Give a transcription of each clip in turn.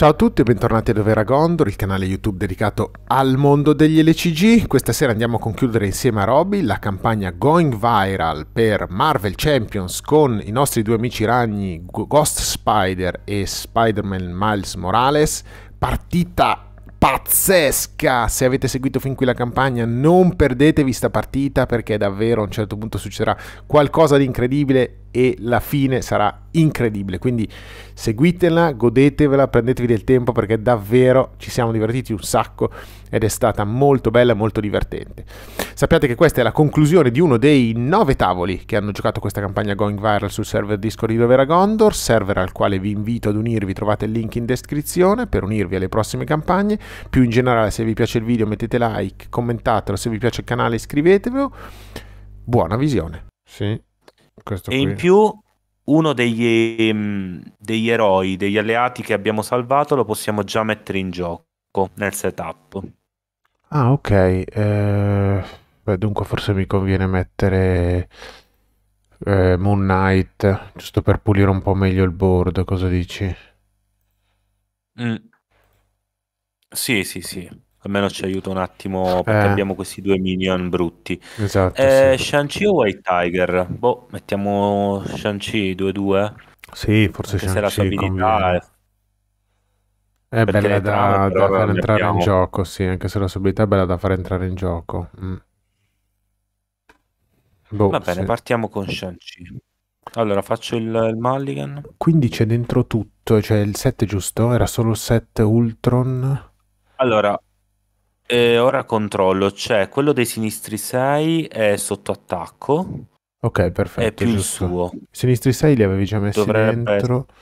Ciao a tutti e bentornati ad Overa Gondor, il canale YouTube dedicato al mondo degli LCG. Questa sera andiamo a concludere insieme a Roby la campagna Going Viral per Marvel Champions con i nostri due amici ragni Ghost Spider e Spider-Man Miles Morales. Partita pazzesca. Se avete seguito fin qui la campagna, non perdetevi sta partita perché davvero a un certo punto succederà qualcosa di incredibile e la fine sarà incredibile. Quindi seguitela, godetevela, prendetevi del tempo perché davvero ci siamo divertiti un sacco ed è stata molto bella e molto divertente. Sappiate che questa è la conclusione di uno dei nove tavoli che hanno giocato questa campagna Going Viral sul server Discord di Dovera Gondor, server al quale vi invito ad unirvi, trovate il link in descrizione per unirvi alle prossime campagne. Più in generale se vi piace il video mettete like, commentatelo, se vi piace il canale iscrivetevelo. Buona visione. Sì. Questo e qui. in più uno degli, ehm, degli eroi, degli alleati che abbiamo salvato lo possiamo già mettere in gioco nel setup. Ah, ok. Eh, beh, dunque forse mi conviene mettere eh, Moon Knight, giusto per pulire un po' meglio il board, cosa dici? Mm. Sì, sì, sì. Almeno ci aiuta un attimo perché eh. abbiamo questi due minion brutti. Esatto. Eh, sì. Shang-Chi o White Tiger? Boh, mettiamo Shang-Chi 2-2. Sì, forse Shang-Chi. Se la sua abilità è bella da, da far entrare in gioco, sì, anche se la sua abilità è bella da far entrare in gioco. Mm. Boh, Va bene, sì. partiamo con Shanchi. Allora faccio il, il Mulligan. Quindi c'è dentro tutto, cioè il set giusto? Era solo il set Ultron? Allora, eh, ora controllo, c'è quello dei sinistri 6 è sotto attacco. Ok, perfetto. È più giusto. il suo. I sinistri 6 li avevi già messi Dovrebbe... dentro. Essere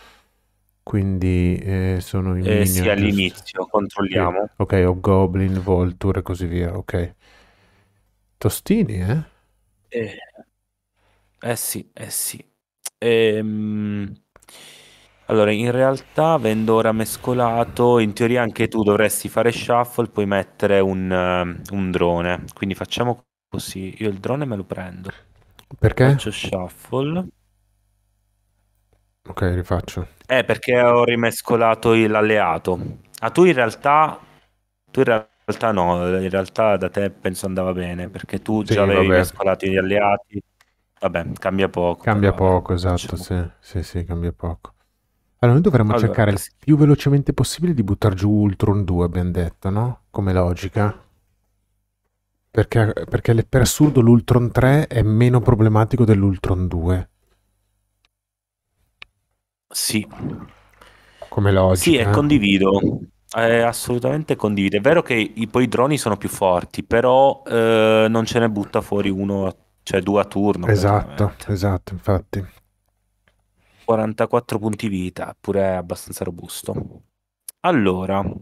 quindi eh, sono in eh, minion, sì, all'inizio, controlliamo. Ok, ho Goblin, Volture e così via, ok. Tostini, eh? Eh, eh sì, eh sì. Ehm... Allora, in realtà avendo ora mescolato, in teoria anche tu dovresti fare shuffle, puoi mettere un, uh, un drone. Quindi facciamo così, io il drone me lo prendo. Perché? Faccio shuffle. Ok, rifaccio. Eh, perché ho rimescolato l'alleato. Ah, tu in realtà... Tu in realtà no, in realtà da te penso andava bene, perché tu sì, già avevi vabbè. mescolato gli alleati. Vabbè, cambia poco. Cambia però, poco, esatto, diciamo. sì, sì, sì, cambia poco. Allora, noi dovremmo allora, cercare il più velocemente possibile di buttare giù Ultron 2, abbiamo detto, no? Come logica. Perché, perché per assurdo l'Ultron 3 è meno problematico dell'Ultron 2. Sì. Come logica. Sì, e eh. condivido. Eh, assolutamente condivido. È vero che i, poi i droni sono più forti, però eh, non ce ne butta fuori uno, cioè due a turno. Esatto, esatto, infatti. 44 punti vita, pure è abbastanza robusto. Allora, mh,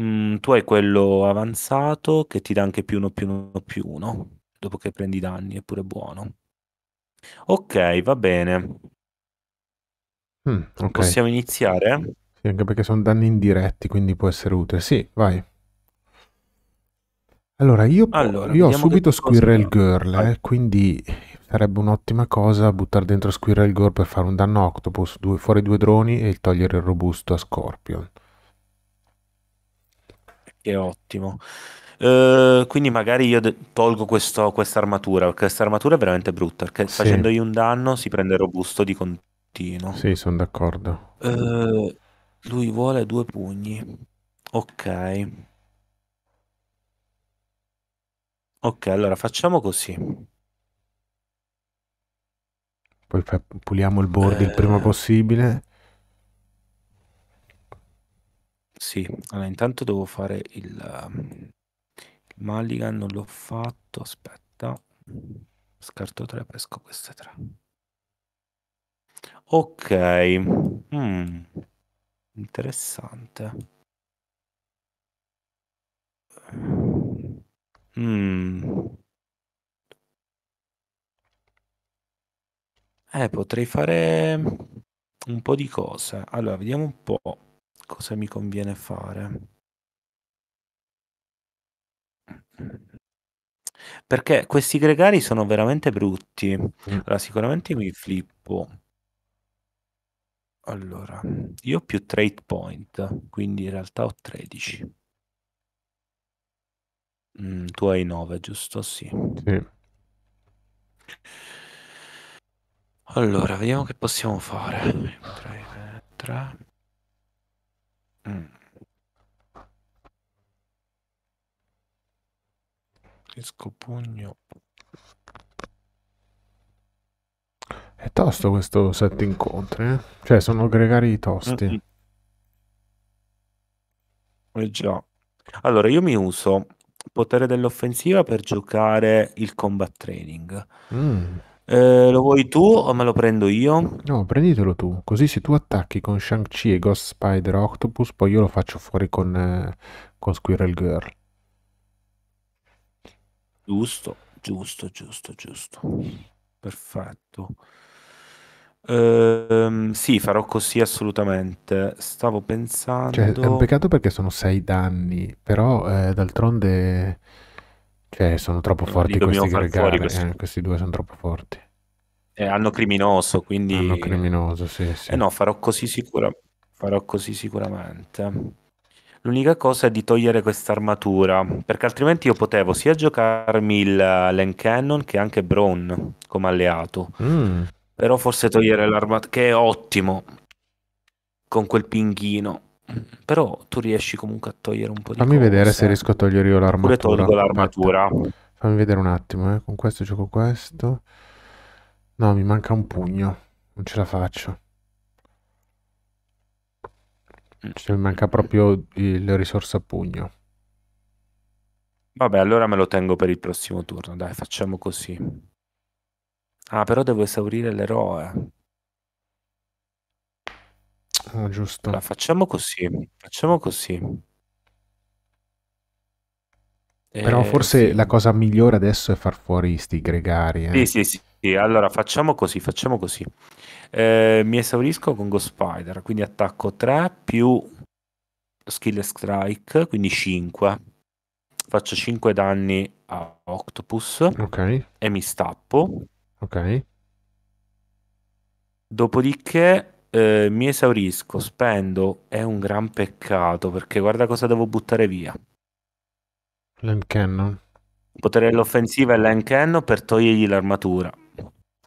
mm, tu hai quello avanzato che ti dà anche più uno più uno più uno, dopo che prendi danni, è pure buono. Ok, va bene. Mm, okay. Possiamo iniziare? Sì, anche perché sono danni indiretti, quindi può essere utile. Sì, vai. Allora, io, allora, io ho subito Squirrel Girl, eh, quindi sarebbe un'ottima cosa buttare dentro Squirrel Girl per fare un danno Octopus, due, fuori due droni e togliere il robusto a Scorpion. Che ottimo. Uh, quindi magari io tolgo questa armatura, perché questa armatura è veramente brutta, perché sì. facendogli un danno si prende robusto di continuo bottino. Sì, sono d'accordo. Eh, lui vuole due pugni. Ok. Ok, allora facciamo così. Poi fa- puliamo il board eh, il prima eh. possibile. Sì, allora intanto devo fare il, um, il Mulligan, non l'ho fatto, aspetta. Scarto 3, pesco queste 3. Ok, mm. interessante. Mm. Eh, potrei fare un po' di cose. Allora, vediamo un po' cosa mi conviene fare. Perché questi gregari sono veramente brutti. Mm. Allora, sicuramente mi flippo. Allora, mm. io ho più trade point, quindi in realtà ho 13. Mm, tu hai 9, giusto? Sì. sì. Allora, vediamo che possiamo fare. 3. 3. Mm. Riesco pugno È tosto questo sette incontri, eh? Cioè, sono gregari tosti. Mm-hmm. Eh già. Allora, io mi uso potere dell'offensiva per giocare il combat training. Mm. Eh, lo vuoi tu o me lo prendo io? No, prenditelo tu. Così se tu attacchi con Shang-Chi e Ghost Spider Octopus, poi io lo faccio fuori con, eh, con Squirrel Girl. Giusto, giusto, giusto, giusto. Perfetto. Ehm, sì, farò così assolutamente. Stavo pensando... Cioè, è un peccato perché sono sei danni, però eh, d'altronde cioè, sono troppo forti questi gregari, questi... Eh, questi due sono troppo forti. Eh, hanno criminoso, quindi... Hanno criminoso, sì, sì. Eh no, farò così, sicura... farò così sicuramente. L'unica cosa è di togliere questa armatura, perché altrimenti io potevo sia giocarmi il eh, Len Cannon che anche Braun come alleato. Mm. Però forse togliere l'armatura, che è ottimo, con quel pinghino. Però tu riesci comunque a togliere un po' di Fammi cose. vedere se riesco a togliere io l'armatura. Pure tolgo l'armatura. Fammi vedere un attimo, eh. con questo gioco questo. No, mi manca un pugno, non ce la faccio. Cioè, mi manca proprio il risorsa pugno. Vabbè, allora me lo tengo per il prossimo turno, dai, facciamo così. Ah, però devo esaurire l'eroe. Ah, giusto. Allora, facciamo così. Facciamo così. Però eh, forse sì. la cosa migliore adesso è far fuori sti gregari. Eh. Sì, sì, sì. Allora facciamo così, facciamo così. Eh, mi esaurisco con Ghost Spider, quindi attacco 3 più skill strike, quindi 5. Faccio 5 danni a Octopus. Ok. E mi stappo. Ok. Dopodiché eh, mi esaurisco, mm. spendo, è un gran peccato perché guarda cosa devo buttare via. Lamp cannon. Potere dell'offensiva e l'hand cannon per togliergli l'armatura.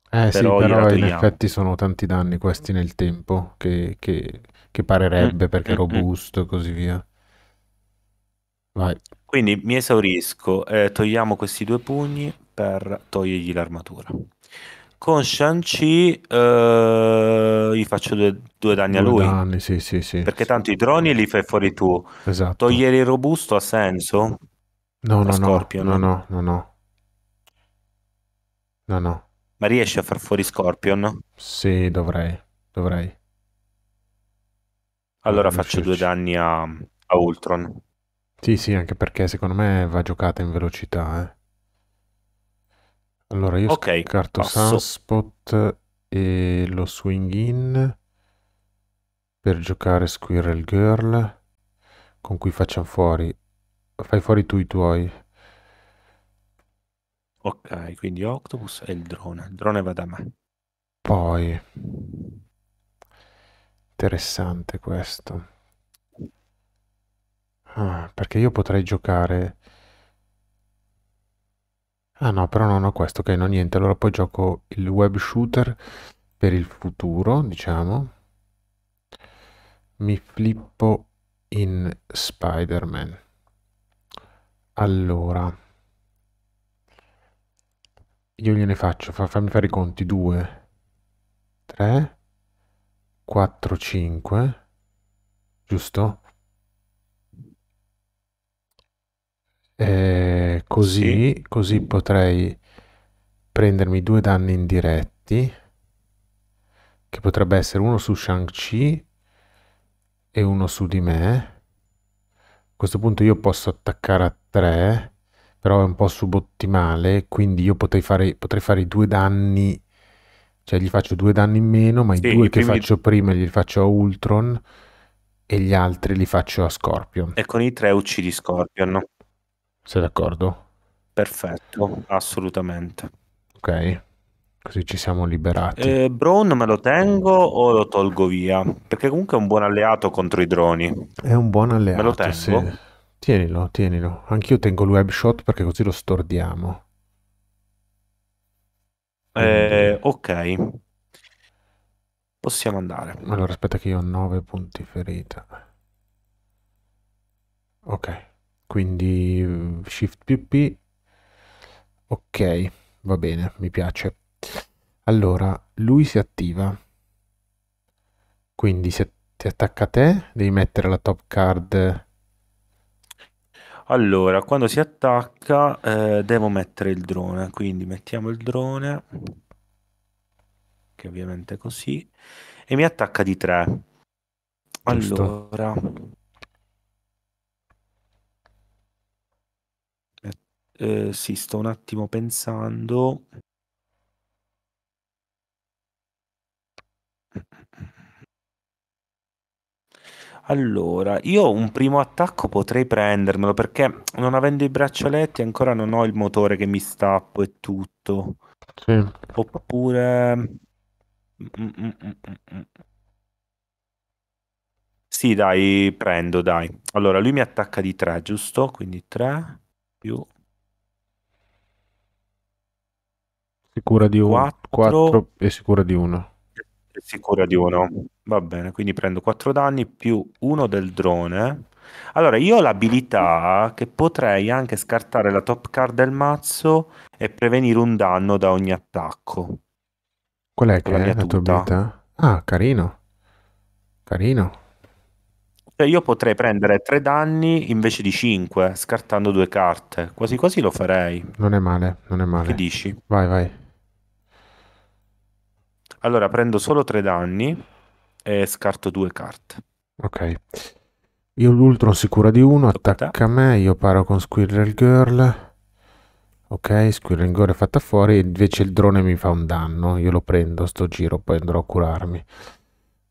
Eh però sì, però in effetti sono tanti danni questi nel tempo che, che, che parerebbe mm, perché è mm, mm. robusto e mm. così via. Vai. Quindi mi esaurisco, eh, togliamo questi due pugni per togliergli l'armatura. Con Shang-Chi eh, gli faccio due, due danni due a lui. Danni, sì, sì, sì. Perché tanto i droni li fai fuori tu. Esatto. Togliere il robusto ha senso? No, no, Scorpio, no, no, no, no, no, no. Ma riesci a far fuori Scorpion? Sì, dovrei, dovrei. Allora eh, faccio riuscirci. due danni a, a Ultron. Sì, sì, anche perché secondo me va giocata in velocità, eh. Allora io okay, scarto passo. Sunspot e lo swing in per giocare Squirrel Girl con cui facciamo fuori. Fai fuori tu i tuoi. Ok, quindi Octopus e il drone. Il drone va da me. Poi... Interessante questo. Ah, perché io potrei giocare Ah no, però non ho questo, ok, non niente. Allora poi gioco il web shooter per il futuro, diciamo. Mi flippo in Spider-Man. Allora. Io gliene faccio, fa, fammi fare i conti. 2, 3, 4, 5. Giusto? Eh, così, sì. così potrei prendermi due danni indiretti, che potrebbe essere uno su Shang-Chi e uno su di me. A questo punto io posso attaccare a tre, però è un po' subottimale, quindi io potrei fare, potrei fare due danni, cioè gli faccio due danni in meno, ma sì, i due che primi... faccio prima li faccio a Ultron e gli altri li faccio a Scorpion. E con i tre uccidi Scorpion, no? Sei d'accordo? Perfetto, assolutamente. Ok, così ci siamo liberati. Eh, Brown me lo tengo o lo tolgo via? Perché comunque è un buon alleato contro i droni. È un buon alleato. Me lo tengo. Sì. Tienilo, tienilo. Anch'io tengo il webshot perché così lo stordiamo. Eh, ok. Possiamo andare. Allora aspetta che io ho 9 punti ferita. Ok quindi shift più p ok va bene mi piace allora lui si attiva quindi se ti attacca a te devi mettere la top card allora quando si attacca eh, devo mettere il drone quindi mettiamo il drone che ovviamente è così e mi attacca di 3 allora Eh, sì, sto un attimo pensando. Allora, io un primo attacco potrei prendermelo perché non avendo i braccialetti ancora non ho il motore che mi stappo e tutto. Oppure... Mm, mm, mm, sì, dai, prendo, dai. Allora, lui mi attacca di 3, giusto? Quindi 3 più Sicura di 4, 4 e sicura di 1. E sicura di 1. Va bene, quindi prendo 4 danni più 1 del drone. Allora, io ho l'abilità che potrei anche scartare la top card del mazzo e prevenire un danno da ogni attacco. Qual è che la, è la tua abilità? Ah, carino. Carino. Cioè, io potrei prendere 3 danni invece di 5, scartando due carte. Quasi quasi lo farei. Non è male, non è male. Che dici? Vai, vai. Allora, prendo solo tre danni e scarto due carte. Ok. Io l'Ultron si cura di uno, attacca a me, io paro con Squirrel Girl. Ok, Squirrel Girl è fatta fuori, invece il drone mi fa un danno, io lo prendo sto giro, poi andrò a curarmi.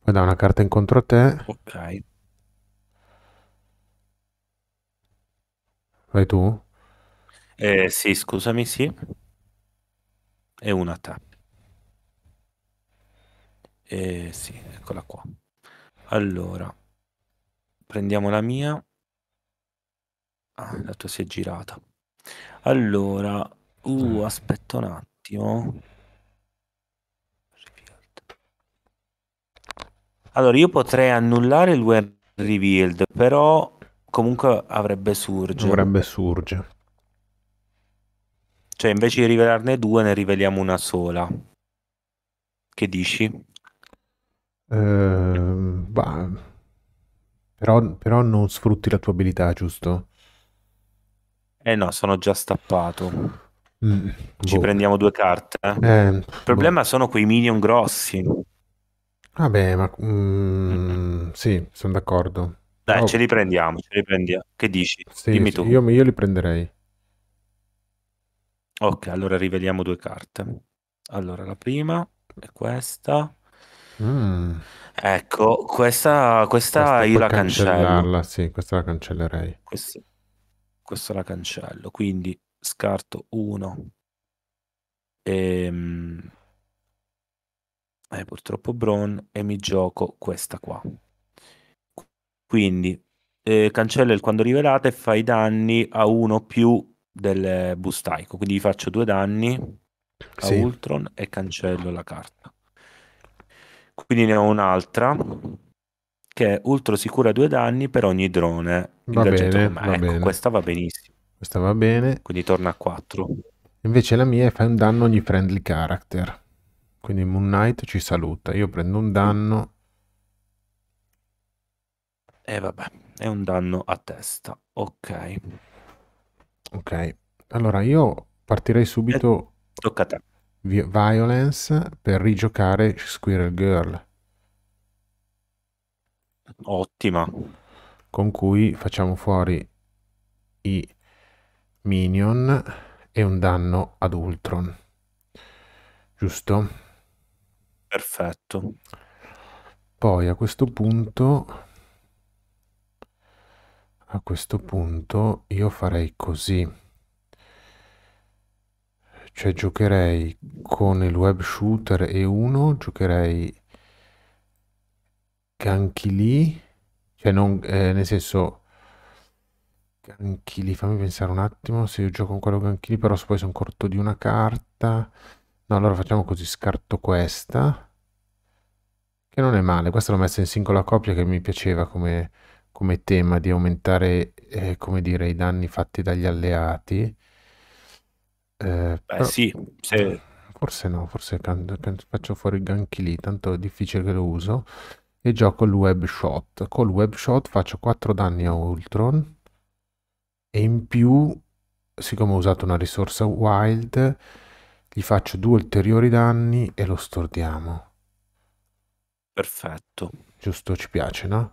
Poi da una carta incontro a te. Ok. Vai tu? Eh, sì, scusami, sì. E una a te. Eh, sì, eccola qua. Allora, prendiamo la mia. Ah, la tua si è girata. Allora, uh, aspetta un attimo. Allora, io potrei annullare il web revealed, però comunque avrebbe surge. Avrebbe surge. Cioè, invece di rivelarne due, ne riveliamo una sola. Che dici? Ehm, bah, però, però non sfrutti la tua abilità, giusto? Eh no, sono già stappato. Mm, Ci boh. prendiamo due carte. Eh? Eh, Il problema boh. sono quei minion grossi. Vabbè, ah, ma mm, sì, sono d'accordo. Dai, oh. ce li prendiamo, ce li prendiamo. Che dici? Sì, Dimmi tu. io, io li prenderei. Ok, allora riveliamo due carte. Allora, la prima è questa. Mm. Ecco, questa, questa, questa io la cancello. Sì, questa la cancellerei. Questa, questa la cancello, quindi scarto 1. Ehm, eh, purtroppo Bron e mi gioco questa qua. Quindi eh, cancella il quando rivelate e fai danni a uno più del bustaico. Quindi gli faccio due danni a sì. Ultron e cancello la carta. Quindi ne ho un'altra che è ultra sicura due danni per ogni drone. Va bene, va ecco, bene. Questa va benissimo. Questa va bene. Quindi torna a 4. Invece la mia è fai un danno ogni friendly character. Quindi Moon Knight ci saluta. Io prendo un danno. E vabbè, è un danno a testa. Ok. Ok. Allora io partirei subito. Eh, tocca a te. Violence per rigiocare Squirrel Girl. Ottima. Con cui facciamo fuori i minion e un danno ad Ultron. Giusto? Perfetto. Poi a questo punto a questo punto io farei così cioè giocherei con il web shooter e 1 giocherei anche cioè non, eh, nel senso, anche fammi pensare un attimo, se io gioco con quello anche però se poi sono corto di una carta, no, allora facciamo così, scarto questa, che non è male, questa l'ho messa in singola coppia che mi piaceva come, come tema di aumentare, eh, come dire, i danni fatti dagli alleati, eh, Beh, sì, se... Eh, forse no, forse can- can- faccio fuori il ganchi lì, tanto è difficile che lo uso. E gioco il web shot. Col web shot faccio 4 danni a Ultron. E in più, siccome ho usato una risorsa wild, gli faccio due ulteriori danni e lo stordiamo. Perfetto. Giusto, ci piace, no?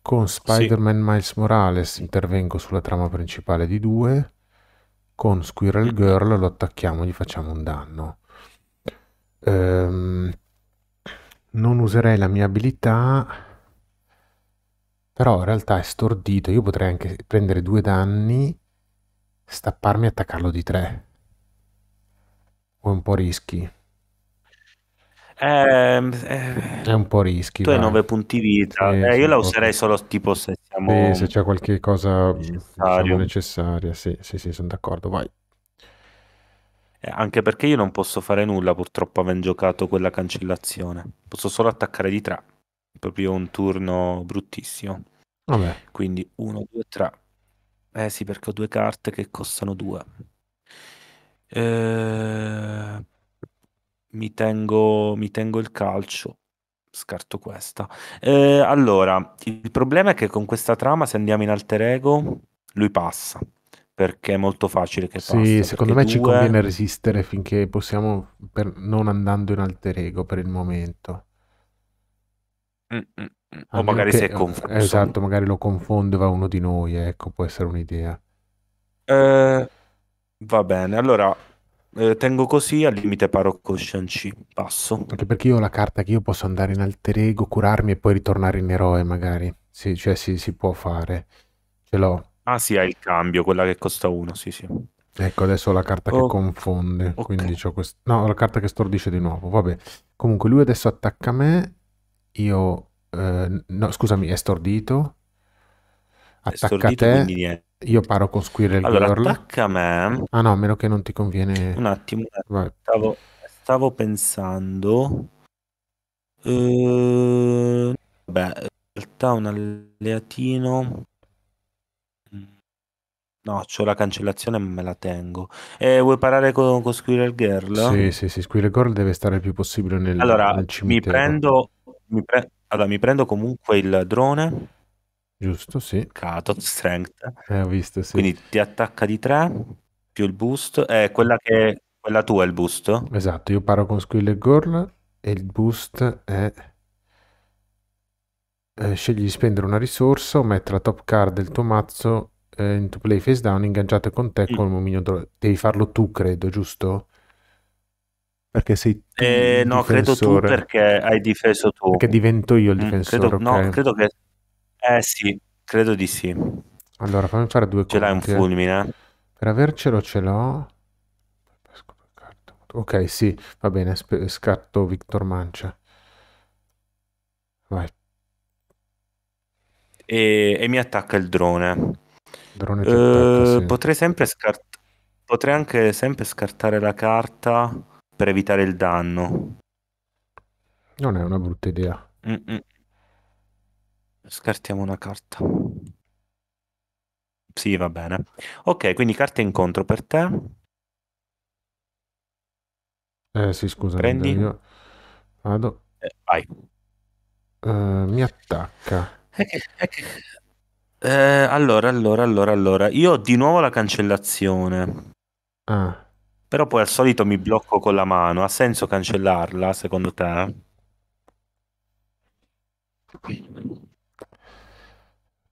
Con Spider-Man sì. Miles Morales intervengo sulla trama principale di due con Squirrel Girl lo attacchiamo e gli facciamo un danno. Ehm, non userei la mia abilità, però in realtà è stordito. Io potrei anche prendere due danni, stapparmi e attaccarlo di tre. O un po' rischi. Ehm, eh, è un po' rischi. Tu hai 9 punti vita. Sì, eh, io la userei solo tipo se siamo... Sì, se c'è qualche cosa mm, diciamo, necessaria. Sì, sì, sì, sono d'accordo, vai. Eh, anche perché io non posso fare nulla purtroppo avendo giocato quella cancellazione. Posso solo attaccare di 3. Proprio un turno bruttissimo. Vabbè. Quindi 1, 2, 3. Eh sì, perché ho due carte che costano 2. Eh mi tengo, mi tengo il calcio. Scarto questa. Eh, allora, il problema è che con questa trama, se andiamo in alter ego, lui passa perché è molto facile che passi. Sì, secondo me due... ci conviene resistere finché possiamo, per... non andando in alter ego per il momento. Mm-mm. O magari che... si è confuso. Esatto, magari lo confondo va uno di noi, ecco, può essere un'idea. Eh, va bene, allora eh, tengo così, al limite paro coscienci, passo. Anche perché io ho la carta che io posso andare in alter ego, curarmi e poi ritornare in eroe magari. Sì, cioè sì, si può fare. Ce l'ho. Ah sì, hai il cambio, quella che costa uno, sì sì. Ecco, adesso ho la carta oh, che confonde, okay. quindi ho quest... No, ho la carta che stordisce di nuovo, vabbè. Comunque lui adesso attacca me, io... Eh, no, scusami, è stordito. Attacca è stordito, a niente. Io paro con Squirrel allora, Girl. attacca me. Ah no, a meno che non ti conviene. Un attimo, stavo, stavo, pensando. Uh, vabbè, in realtà un alleatino. No, c'ho la cancellazione, ma me la tengo. Eh, vuoi parare con, con, Squirrel Girl? Sì, sì, sì. Squirrel Girl deve stare il più possibile nel, allora, nel cimitero. Mi prendo, mi pre- allora, mi prendo comunque il drone Giusto, sì. Catot Strength. Eh, ho visto, sì. Quindi ti attacca di 3 più il boost. È eh, quella, che, quella tua è il boost? Esatto, io paro con Squill e Gorl e il boost è... Eh, scegli di spendere una risorsa o mettere la top card del tuo mazzo eh, in to play face down ingaggiato con te mm. con il momino dro- devi farlo tu credo giusto? perché sei tu eh, no credo tu perché hai difeso tu perché divento io il mm, difensore mm, credo, okay. no credo che eh sì, credo di sì. Allora, fammi fare due cose. Ce l'hai un eh. fulmine? Per avercelo ce l'ho. Ok, sì, va bene, sp- scatto Victor Mancia. Vai. E, e mi attacca il drone. Il drone eh, attacca, sì. Potrei sempre scartare. Potrei anche sempre scartare la carta per evitare il danno. Non è una brutta idea. Mm-mm. Scartiamo una carta. Sì, va bene. Ok, quindi carta incontro per te. Eh sì, scusa. Prendi. Io vado. Eh, vai. Uh, mi attacca. Eh, eh, eh, allora, allora, allora, allora. Io ho di nuovo la cancellazione. Ah. Però poi al solito mi blocco con la mano. Ha senso cancellarla, secondo te?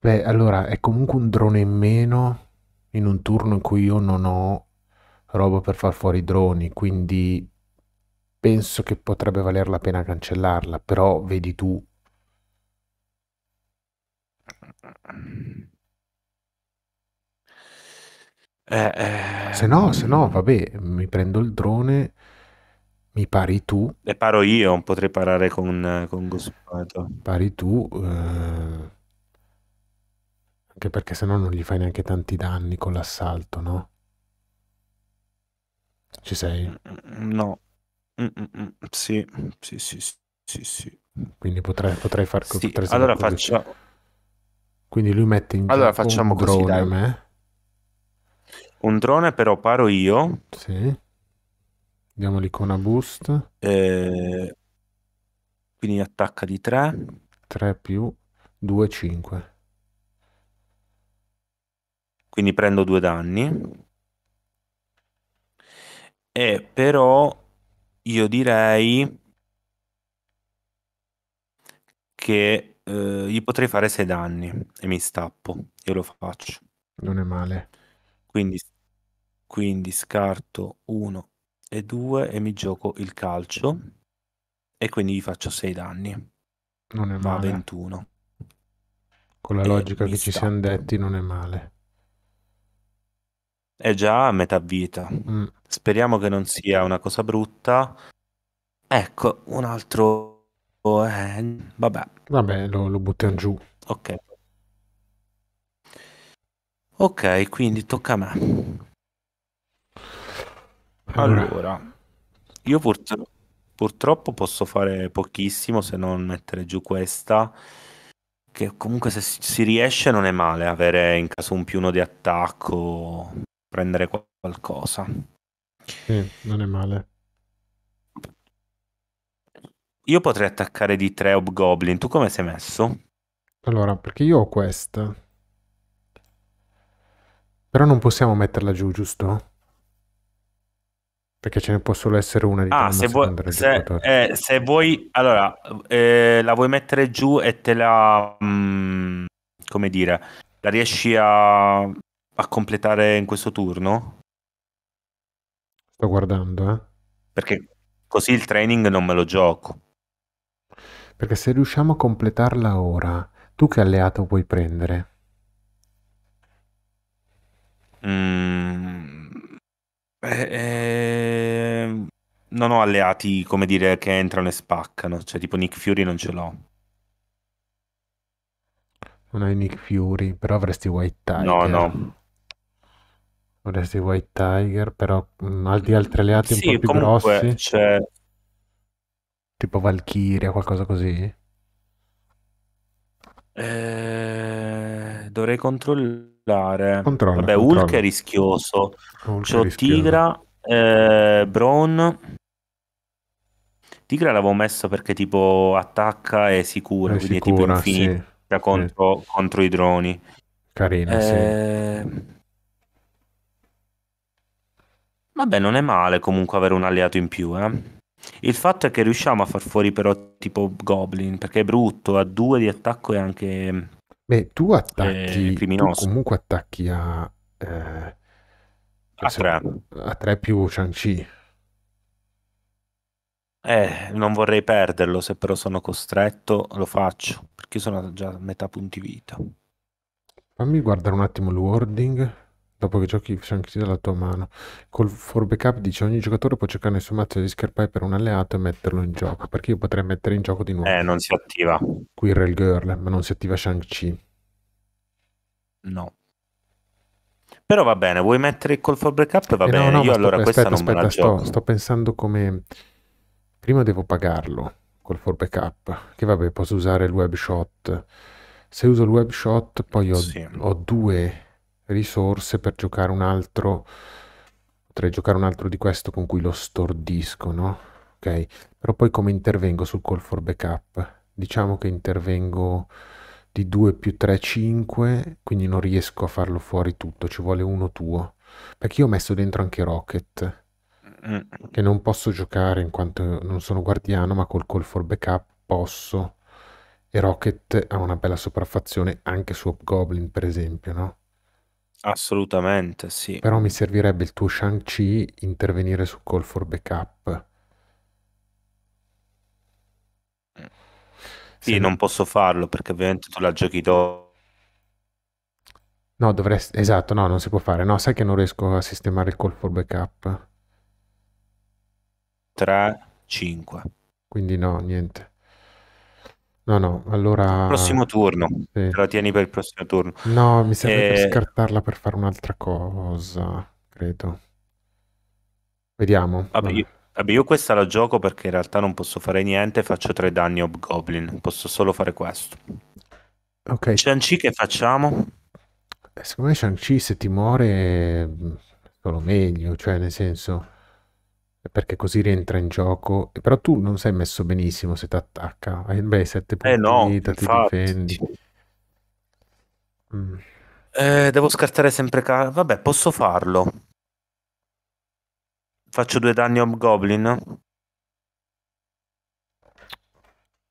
Beh, allora è comunque un drone in meno in un turno in cui io non ho roba per far fuori i droni, quindi penso che potrebbe valer la pena cancellarla, però vedi tu. Eh, eh, se no, se no, vabbè, mi prendo il drone, mi pari tu. E paro io, non potrei parare con, con Gospato. Pari tu. Eh anche perché sennò non gli fai neanche tanti danni con l'assalto, no? Ci sei? No. Sì, sì, sì, sì, sì. Quindi potrei, potrei far così. Sì, allora facciamo... Quindi lui mette in allora, facciamo un drone così, a me. Un drone però paro io. Sì. con una boost. Eh, quindi attacca di 3. 3 più 2, 5 quindi prendo due danni. E però io direi che eh, gli potrei fare sei danni e mi stappo, io lo faccio. Non è male. Quindi, quindi scarto uno e due e mi gioco il calcio e quindi gli faccio sei danni. Non è male. Va 21. Con la logica che ci stappo. siamo detti non è male è già a metà vita. Mm. Speriamo che non sia una cosa brutta. Ecco, un altro... Eh, vabbè. Vabbè, lo, lo buttiamo giù. Ok. Ok, quindi tocca a me. Allora, io purtro- purtroppo posso fare pochissimo se non mettere giù questa, che comunque se si riesce non è male avere in caso un più uno di attacco prendere qualcosa. Sì, non è male. Io potrei attaccare di 3 Hobgoblin. Tu come sei messo? Allora, perché io ho questa. Però non possiamo metterla giù, giusto? Perché ce ne può solo essere una di ah, se vuoi, se, eh, se vuoi, allora, eh, la vuoi mettere giù e te la, mh, mm, come dire, la riesci a a completare in questo turno? Sto guardando, eh. Perché così il training non me lo gioco. Perché se riusciamo a completarla ora, tu che alleato puoi prendere? Mm, eh, eh, non ho alleati, come dire, che entrano e spaccano. Cioè, tipo Nick Fury non ce l'ho. Non hai Nick Fury, però avresti White Tiger. No, no. Vorresti White Tiger, però mh, mm, al di altri alleati sì, un po' più grossi. C'è... Tipo Valkyria, qualcosa così. Eh, dovrei controllare. Controlla, Vabbè, controlla. Hulk è rischioso. Hulk C'ho rischioso. Tigra, eh, Braun. Tigra l'avevo messo perché tipo attacca e sicura, è quindi sicura, è tipo infinita sì. contro, sì. contro, i droni. Carina, eh, sì. Ehm, Vabbè, non è male comunque avere un alleato in più, eh. Il fatto è che riusciamo a far fuori però tipo Goblin, perché è brutto, ha due di attacco e anche... Beh, tu attacchi... Eh, criminoso. Tu comunque attacchi a... Eh, a 3. A 3 più Shang-Chi. Eh, non vorrei perderlo, se però sono costretto lo faccio, perché sono già a metà punti vita. Fammi guardare un attimo il wording dopo che giochi Shang-Chi la tua mano. Col forbecap dice ogni giocatore può cercare nel suo mazzo di scarpare per un alleato e metterlo in gioco, perché io potrei mettere in gioco di nuovo. Eh, non si attiva. Qui Rail Girl, ma non si attiva Shang-Chi. No. Però va bene, vuoi mettere col forbecap? Va eh bene, no, no, io allora aspetta, questa aspetta, non me la sto, sto pensando come... Prima devo pagarlo col forbecap, che vabbè posso usare il web shot. Se uso il web shot poi ho, sì. ho due risorse per giocare un altro potrei giocare un altro di questo con cui lo stordisco no ok però poi come intervengo sul call for backup diciamo che intervengo di 2 più 3 5 quindi non riesco a farlo fuori tutto ci vuole uno tuo perché io ho messo dentro anche rocket mm. che non posso giocare in quanto non sono guardiano ma col call for backup posso e Rocket ha una bella sopraffazione anche su Hobgoblin per esempio no? Assolutamente, sì. Però mi servirebbe il tuo Shang-Chi intervenire su Call for Backup. Sì, Se... non posso farlo perché ovviamente tu la giochi dopo. No, dovresti... Esatto, no, non si può fare. No, sai che non riesco a sistemare il call for backup. 3, 5. Quindi no, niente. No, no, allora... Prossimo turno, sì. te la tieni per il prossimo turno. No, mi serve eh... per scartarla per fare un'altra cosa, credo. Vediamo. Vabbè io, vabbè, io questa la gioco perché in realtà non posso fare niente, faccio tre danni Hobgoblin, posso solo fare questo. Ok. Shang-Chi che facciamo? Eh, secondo me Shang-Chi se ti muore è mm, solo meglio, cioè nel senso perché così rientra in gioco. Però tu non sei messo benissimo se ti attacca. Eh, beh, 7 eh, punti eh no, vita, ti difendi. Mm. Eh, devo scartare sempre ca- Vabbè, posso farlo. Faccio due danni a Hobgoblin.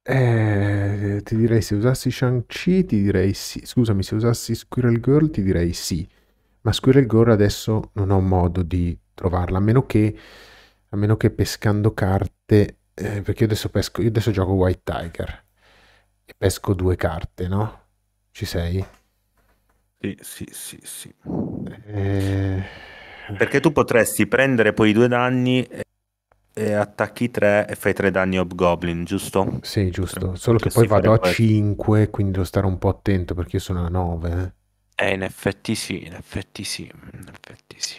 Eh, ti direi se usassi Shang-Chi, ti direi sì. Scusami, se usassi Squirrel Girl, ti direi sì. Ma Squirrel Girl adesso non ho modo di trovarla, a meno che a meno che pescando carte, eh, perché io adesso pesco, io adesso gioco White Tiger e pesco due carte, no? Ci sei? Sì, sì, sì, sì. Eh... Perché tu potresti prendere poi due danni e attacchi tre e fai tre danni Hobgoblin, giusto? Sì, giusto. Eh, Solo che poi vado a 5, quindi devo stare un po' attento perché io sono a 9. Eh. eh, in effetti sì, in effetti sì, in effetti sì.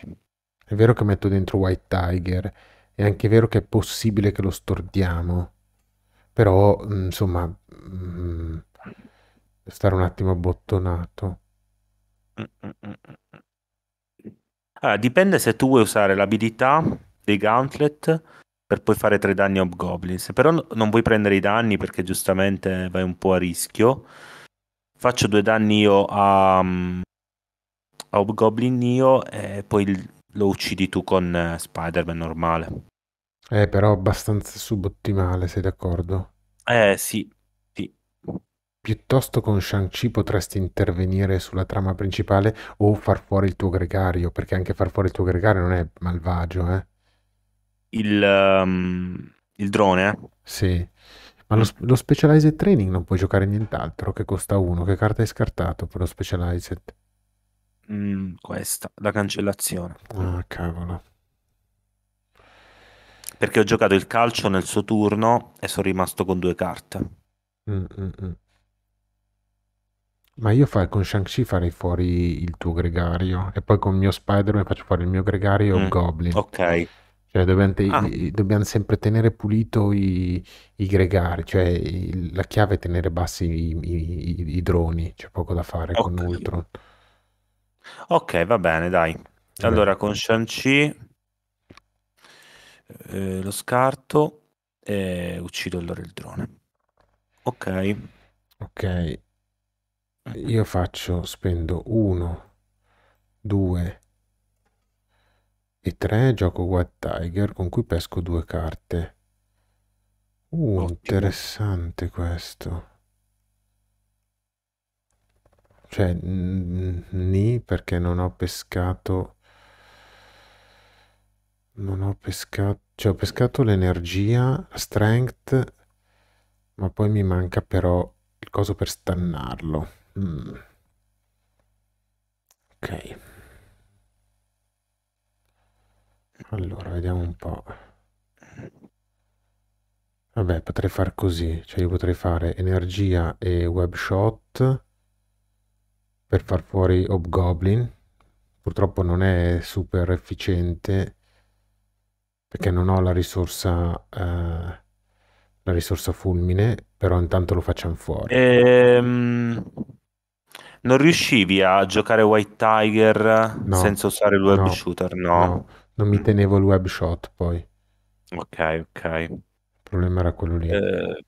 È vero che metto dentro White Tiger è anche vero che è possibile che lo stordiamo, però mm, insomma, mh, mm, stare un attimo abbottonato. Allora, dipende se tu vuoi usare l'abilità dei gauntlet per poi fare tre danni a Se però non vuoi prendere i danni perché giustamente vai un po' a rischio. Faccio due danni io a, mm, a Hobgoblin io e poi il, lo uccidi tu con eh, Spider-Man normale. Eh, però abbastanza subottimale, sei d'accordo? Eh, sì, sì. Piuttosto con Shang-Chi potresti intervenire sulla trama principale o far fuori il tuo gregario, perché anche far fuori il tuo gregario non è malvagio, eh? Il, um, il drone, eh? Sì. Ma lo, lo specialized training non puoi giocare nient'altro, che costa uno. Che carta hai scartato per lo specialized? Mhmm, questa, la cancellazione. Ah, cavolo. Perché ho giocato il calcio nel suo turno e sono rimasto con due carte. Mh, mm, mh, mm, mm. Ma io fa con Shang-Chi farei fuori il tuo gregario e poi con il mio Spider-Man faccio fuori il mio gregario Mh, Goblin. Ok. Cioè dobbiam te Ah. i sempre tenere pulito i i gregari, cioè il la chiave è tenere bassi i i i droni, c'è poco da fare con Oka Ultron. Ok, va bene, dai. Allora, con Shang-Chi eh, lo scarto e uccido allora il drone. Ok. Ok. Mm. Io faccio, spendo 1, 2 e 3, gioco White Tiger con cui pesco due carte. Uh, Ottimo. interessante questo cioè ni perché non ho pescato non ho pescato cioè ho pescato l'energia la strength ma poi mi manca però il coso per stannarlo mm. ok allora vediamo un po' vabbè potrei far così cioè io potrei fare energia e web shot per far fuori Hobgoblin. Purtroppo non è super efficiente perché non ho la risorsa, eh, la risorsa fulmine, però intanto lo facciamo fuori. Ehm, non riuscivi a giocare White Tiger no, senza usare il web no, shooter? No. no, non mi mm. tenevo il web shot poi. Ok, ok. Il problema era quello lì. Eh,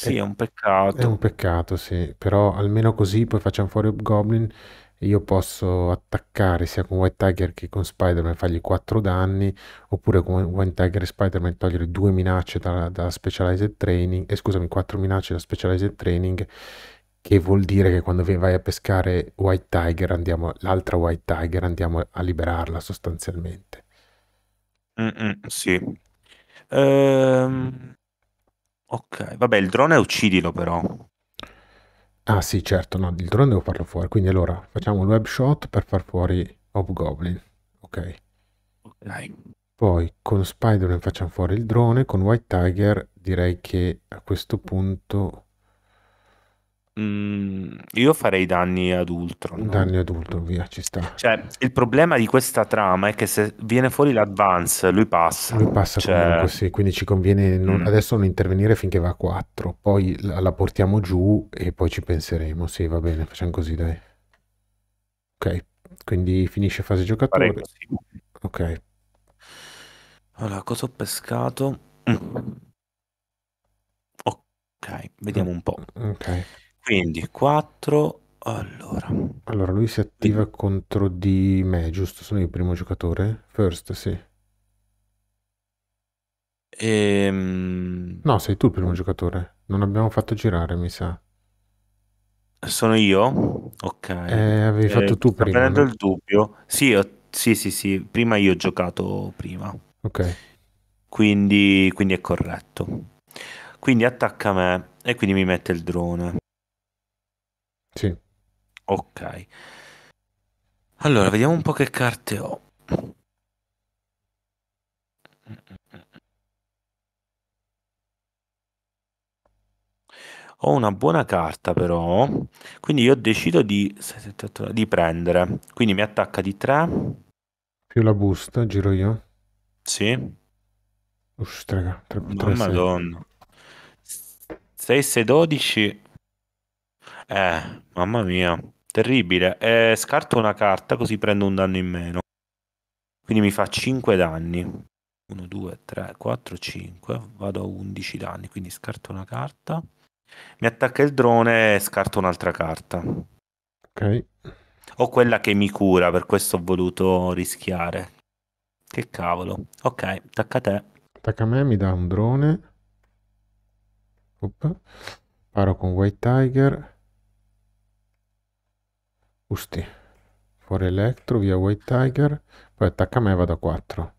Sì, è, è ecco. un peccato. È un peccato, sì, però almeno così poi facciamo fuori Goblin io posso attaccare sia con White Tiger che con Spider-Man fargli 4 danni oppure con White Tiger e Spider-Man togliere 2 minacce da, da Specialized Training eh, scusami 4 minacce da Specialized Training che vuol dire che quando vai a pescare White Tiger andiamo l'altra White Tiger andiamo a liberarla sostanzialmente Mm-mm, sì ehm, Ok, vabbè, il drone uccidilo però. Ah sì, certo, no, il drone devo farlo fuori, quindi allora facciamo un web shot per far fuori Hobgoblin, ok? Ok. Poi con Spider-Man facciamo fuori il drone, con White Tiger direi che a questo punto Mm, io farei danni ad Ultron. No? Danni ad Ultron, via, ci sta. Cioè, il problema di questa trama è che se viene fuori l'advance, lui passa. Lui passa cioè... comunque, sì, quindi ci conviene non, mm. adesso non intervenire finché va a 4, poi la, la, portiamo giù e poi ci penseremo. Sì, va bene, facciamo così, dai. Ok, quindi finisce fase giocatore. Ok. Allora, cosa ho pescato? Mm. Ok, vediamo un po'. Ok. Quindi 4. Allora. Allora, lui si attiva contro di me, giusto? Sono io il primo giocatore? First, sì. Ehm, No, sei tu il primo giocatore. Non abbiamo fatto girare, mi sa. sono io? Ok. Eh, avevi Eh, fatto tu prima, prendendo no? il dubbio. Sì, ho- sì, sì, sì, prima io ho giocato prima. Ok. Quindi, quindi è corretto. Quindi attacca me e quindi mi mette il drone. Sì. Ok. Allora, vediamo un po' che carte ho. Ho una buona carta però, quindi io decido di, di prendere. Quindi mi attacca di 3. Più la busta, giro io. Sì. Uff, raga, 3, 3, Madonna. 6, 6, 12. Eh, mamma mia, terribile. Eh, scarto una carta così prendo un danno in meno. Quindi mi fa 5 danni. 1, 2, 3, 4, 5. Vado a 11 danni, quindi scarto una carta. Mi attacca il drone e scarto un'altra carta. Ok. Ho quella che mi cura, per questo ho voluto rischiare. Che cavolo. Ok, attacca a te. Attacca a me, mi dà un drone. Up. Paro con White Tiger. Usti. Fuori Electro, via White Tiger. Poi attacca me vado a 4.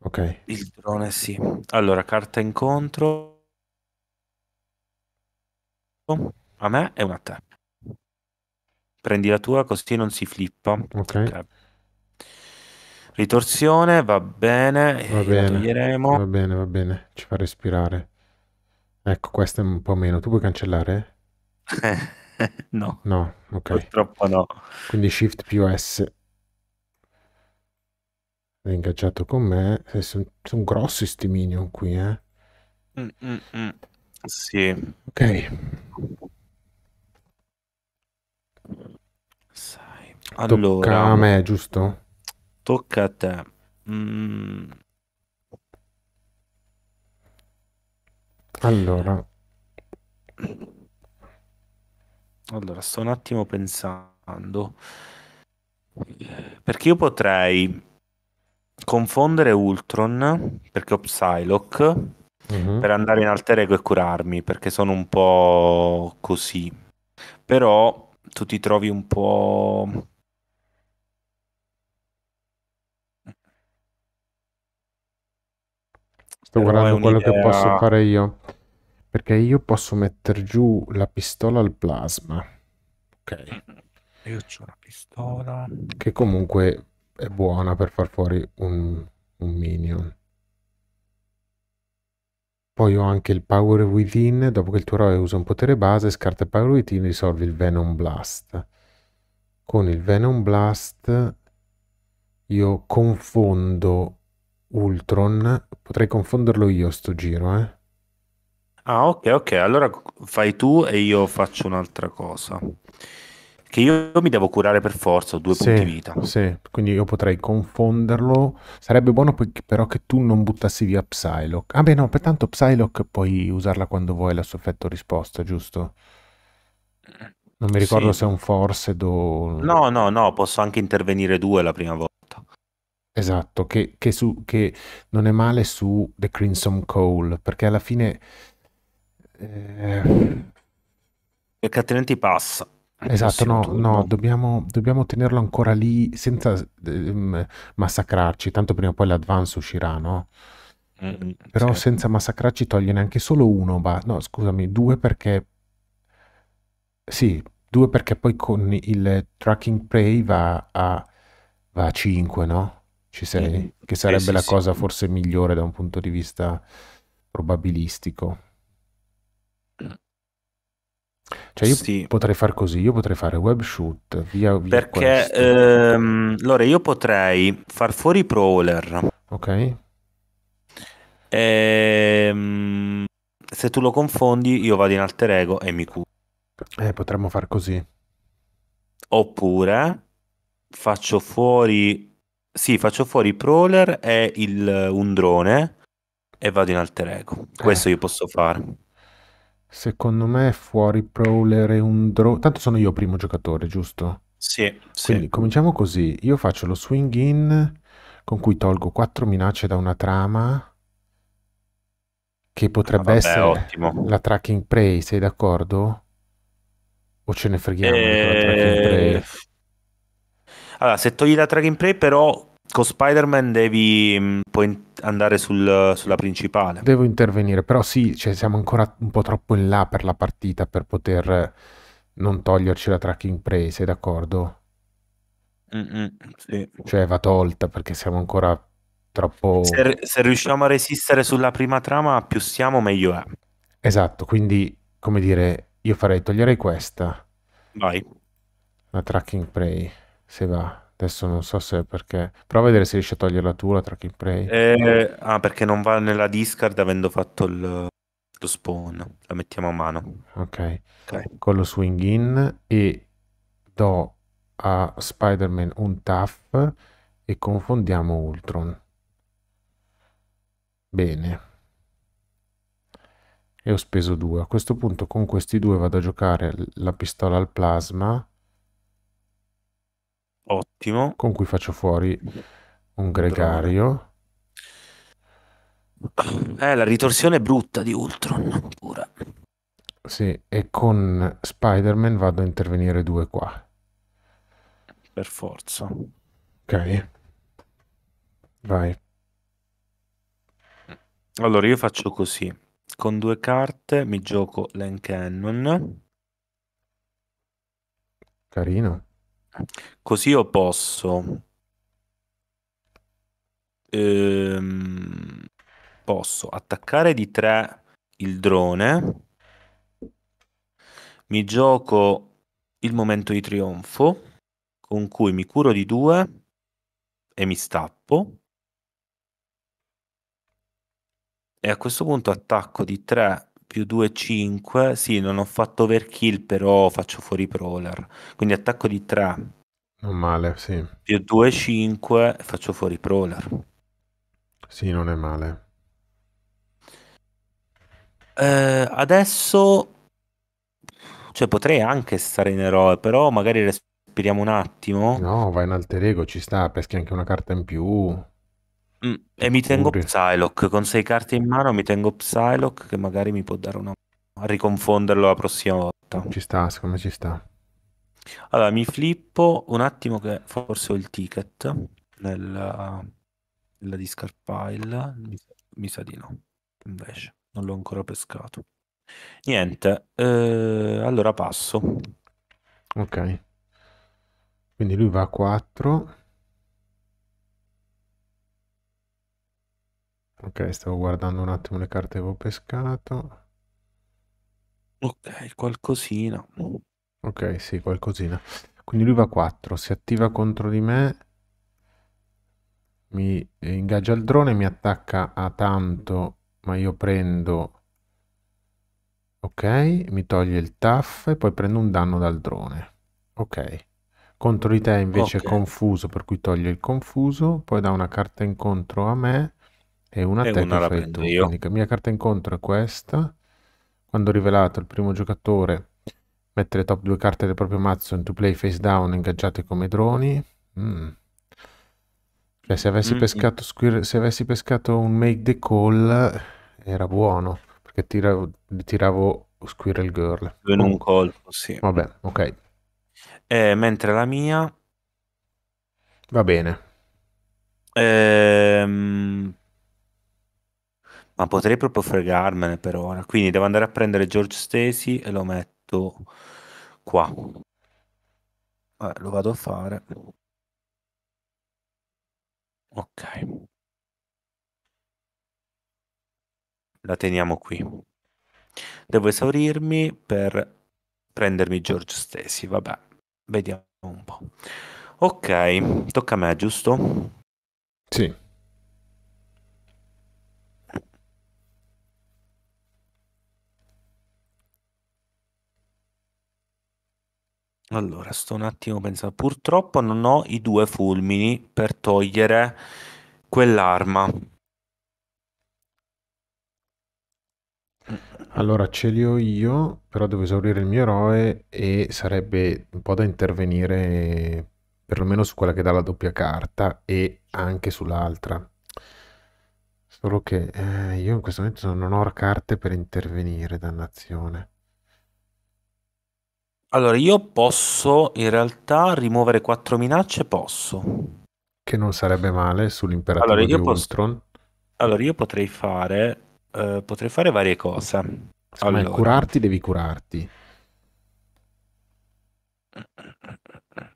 Ok. Il drone sì. Allora, carta incontro. A me e una a te. Prendi la tua così non si flippa. Ok. okay. Ritorsione, va bene. Va eh, bene, va bene, va bene. Ci fa respirare. Ecco, questo è un po' meno. Tu puoi cancellare? no. No, ok. Purtroppo no. Quindi Shift più S. È ingaggiato con me. Sono, eh, sono grossi sti minion qui, eh. Mm-mm-mm. Sì. Ok. Sai. Allora, tocca a me, giusto? Tocca a te. Mm. Allora. Allora, sto un attimo pensando. Perché io potrei confondere Ultron, perché ho Psylocke, Mm-hmm. per andare in alter ego e curarmi perché sono un po' così però tu ti trovi un po' sto però guardando quello che posso fare io perché io posso mettere giù la pistola al plasma. Ok. Io ho una pistola. Che comunque è buona per far fuori un, un minion. Poi ho anche il Power Within, dopo che il tuo eroe usa un potere base, scarta il Power Within, risolvi il Venom Blast. Con il Venom Blast io confondo Ultron, potrei confonderlo io sto giro, eh? Ah, ok, ok. Allora fai tu e io faccio un'altra cosa. Che io mi devo curare per forza, ho due sì, punti vita. Sì, quindi io potrei confonderlo. Sarebbe buono però che tu non buttassi via Psylocke. Ah beh no, pertanto Psylocke puoi usarla quando vuoi la sua effetto risposta, giusto? Non mi ricordo sì. se è un forced o... No, no, no, posso anche intervenire due la prima volta. Esatto, che, che, su, che, non è male su The Crimson Call, perché alla fine eh... Perché altrimenti passa. Eh, esatto, no, no dobbiamo, dobbiamo, tenerlo ancora lì senza eh, massacrarci, tanto prima o poi l'advance uscirà, no? Mm, Però sì. senza massacrarci togliene anche solo uno, ba- no scusami, due perché... Sì, due perché poi con il tracking prey va a, va a 5, no? Ci sei? Mm, che sarebbe eh, sì, la cosa sì. forse migliore da un punto di vista probabilistico. Cioè io sì. potrei far così, io potrei fare web shoot via via Perché ehm, allora io potrei far fuori i Prowler. Ok. E, ehm, se tu lo confondi io vado in alter ego e mi curo. Eh, potremmo far così. Oppure faccio fuori sì, faccio fuori i Prowler e il, un drone e vado in alter ego. Eh. Questo eh. io posso fare. Secondo me fuori Prowler e un draw. Tanto sono io primo giocatore, giusto? Sì, Quindi cominciamo così. Io faccio lo swing in con cui tolgo 4 minacce da una trama che potrebbe ah, vabbè, essere ottimo. la tracking prey, sei d'accordo? O ce ne freghiamo e... Eh, allora, se togli la tracking prey però con Spider-Man devi mm, poi andare sul, sulla principale. Devo intervenire, però sì, cioè siamo ancora un po' troppo in là per la partita per poter non toglierci la tracking prey, sei d'accordo? Sì. Cioè va tolta perché siamo ancora troppo... Se, se, riusciamo a resistere sulla prima trama, più siamo, meglio è. Esatto, quindi come dire, io farei togliere questa. Vai. La tracking prey, se va Adesso non so se perché. Prova a vedere se riesci a toglierla tu la tracking play. Eh, ah, perché non va nella discard avendo fatto il, lo spawn. La mettiamo a mano. Ok. okay. Con lo swing in e do a Spider-Man un tough e confondiamo Ultron. Bene. E ho speso due. A questo punto con questi due vado a giocare la pistola al plasma Ottimo. Con cui faccio fuori un gregario. Eh, la ritorsione brutta di Ultron pura. Sì, e con Spider-Man vado a intervenire due qua. Per forza. Ok. Vai. Allora io faccio così. Con due carte mi gioco Len Cannon. Carino. Così io posso... Ehm, posso attaccare di 3 il drone. Mi gioco il momento di trionfo con cui mi curo di 2 e mi stappo. E a questo punto attacco di 3 più 2, 5. Sì, non ho fatto overkill, però faccio fuori prowler Quindi attacco di 3. Non male, sì. Più 2, 5, faccio fuori prowler Sì, non è male. Eh, adesso... Cioè, potrei anche stare in eroe, però magari respiriamo un attimo. No, vai in alter ego, ci sta, peschi anche una carta in più. Mm. E mi tengo Psylocke, con sei carte in mano mi tengo Psylocke che magari mi può dare una a riconfonderlo la prossima volta. Ci sta, secondo me ci sta. Allora, mi flippo un attimo che forse ho il ticket nella, nella discard file, mi, mi sa di no, invece non l'ho ancora pescato. Niente, eh, allora passo. Ok. Quindi lui va a 4. Ok, stavo guardando un attimo le carte che avevo pescato. Ok, qualcosina. Ok, sì, qualcosina. Quindi lui va 4, si attiva contro di me, mi ingaggia il drone, mi attacca a tanto, ma io prendo... Ok, mi toglie il TAF e poi prendo un danno dal drone. Ok. Contro di te invece okay. è confuso, per cui toglie il confuso, poi dà una carta incontro a me e una e te una la fai tu. Io. Quindi la mia carta incontro è questa. Quando rivelato il primo giocatore mette le top due carte del proprio mazzo in to play face down ingaggiate come droni. Mm. Cioè, se avessi, mm-hmm. pescato, mm. se avessi pescato un make the call era buono perché tiravo, tiravo Squirrel Girl. In un colpo, sì. Vabbè, ok. Eh, mentre la mia... Va bene. Ehm... Ma potrei proprio fregarmene per ora. Quindi devo andare a prendere George Stacy e lo metto qua. Eh, lo vado a fare. Ok. La teniamo qui. Devo esaurirmi per prendermi George Stacy. Vabbè, vediamo un po'. Ok, tocca a me, giusto? Sì. Allora, sto un attimo pensando. Purtroppo non ho i due fulmini per togliere quell'arma. Allora ce li ho io, però devo esaurire il mio eroe e sarebbe un po' da intervenire perlomeno su quella che dà la doppia carta e anche sull'altra. Solo che eh, io in questo momento non ho carte per intervenire, dannazione. Allora, io posso in realtà rimuovere quattro minacce, posso. Che non sarebbe male sull'imperatore allora, io di posso... Allora, io potrei fare, eh, potrei fare varie cose. Se allora. curarti devi curarti.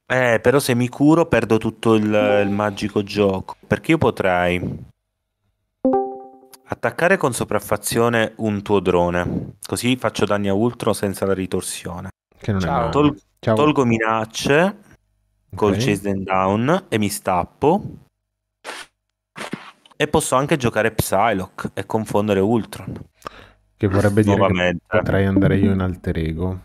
Eh, però se mi curo perdo tutto il, il magico gioco. Perché io potrei attaccare con sopraffazione un tuo drone, così faccio danni a Ultron senza la ritorsione. Che non Ciao. è Tol- Ciao. Tolgo minacce okay. col chase them down e mi stappo. E posso anche giocare Psylocke e confondere Ultron. Che vorrebbe dire che potrei andare io in alter ego.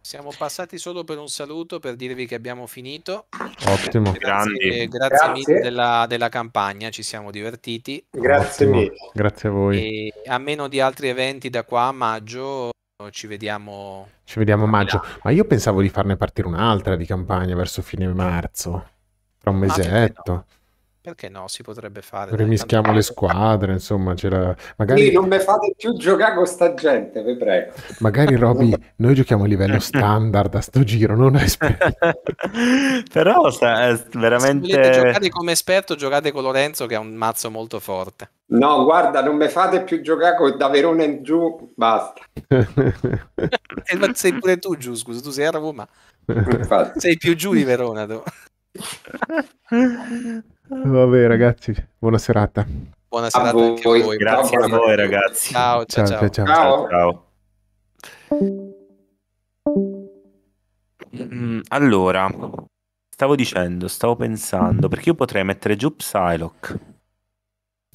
Siamo passati solo per un saluto per dirvi che abbiamo finito. Ottimo. Grazie, grazie, grazie. mille della, della, campagna, ci siamo divertiti. Grazie Ottimo. mille. Grazie a voi. E a meno di altri eventi da qua a maggio ci vediamo... Ci vediamo a maggio. Ma io pensavo di farne partire un'altra di campagna verso fine marzo, tra un ah, mesetto. No perché no? Si potrebbe fare. Rimischiamo dai, le squadre, insomma, c'era... Magari... Sì, non mi fate più giocare con sta gente, vi prego. Magari, Roby, noi giochiamo a livello standard a sto giro, non esperto. Però sta, veramente... Se volete giocare come esperto, giocate con Lorenzo che ha un mazzo molto forte. No, guarda, non mi fate più giocare con da Verona in giù, basta. Eh, sei pure tu giù, scusa, tu sei a Roma. Infatti. Sei più giù di Verona tu. Vabbè ragazzi, buona serata. Buona serata a anche a voi. Grazie a voi ragazzi. ciao. ciao, ciao. ciao. ciao. ciao. Mm, allora, stavo dicendo, stavo pensando, perché io potrei mettere giù Psylocke,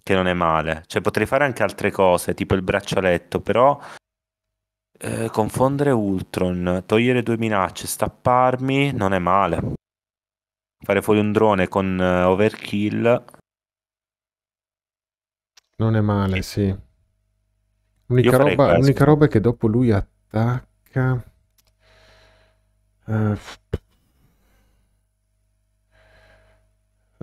che non è male, cioè potrei fare anche altre cose, tipo il braccialetto, però eh, confondere Ultron, togliere due minacce, stapparmi, non è male fare fuori un drone con uh, overkill. Non è male, sì. L'unica roba, l'unica roba, è che dopo lui attacca... Uh,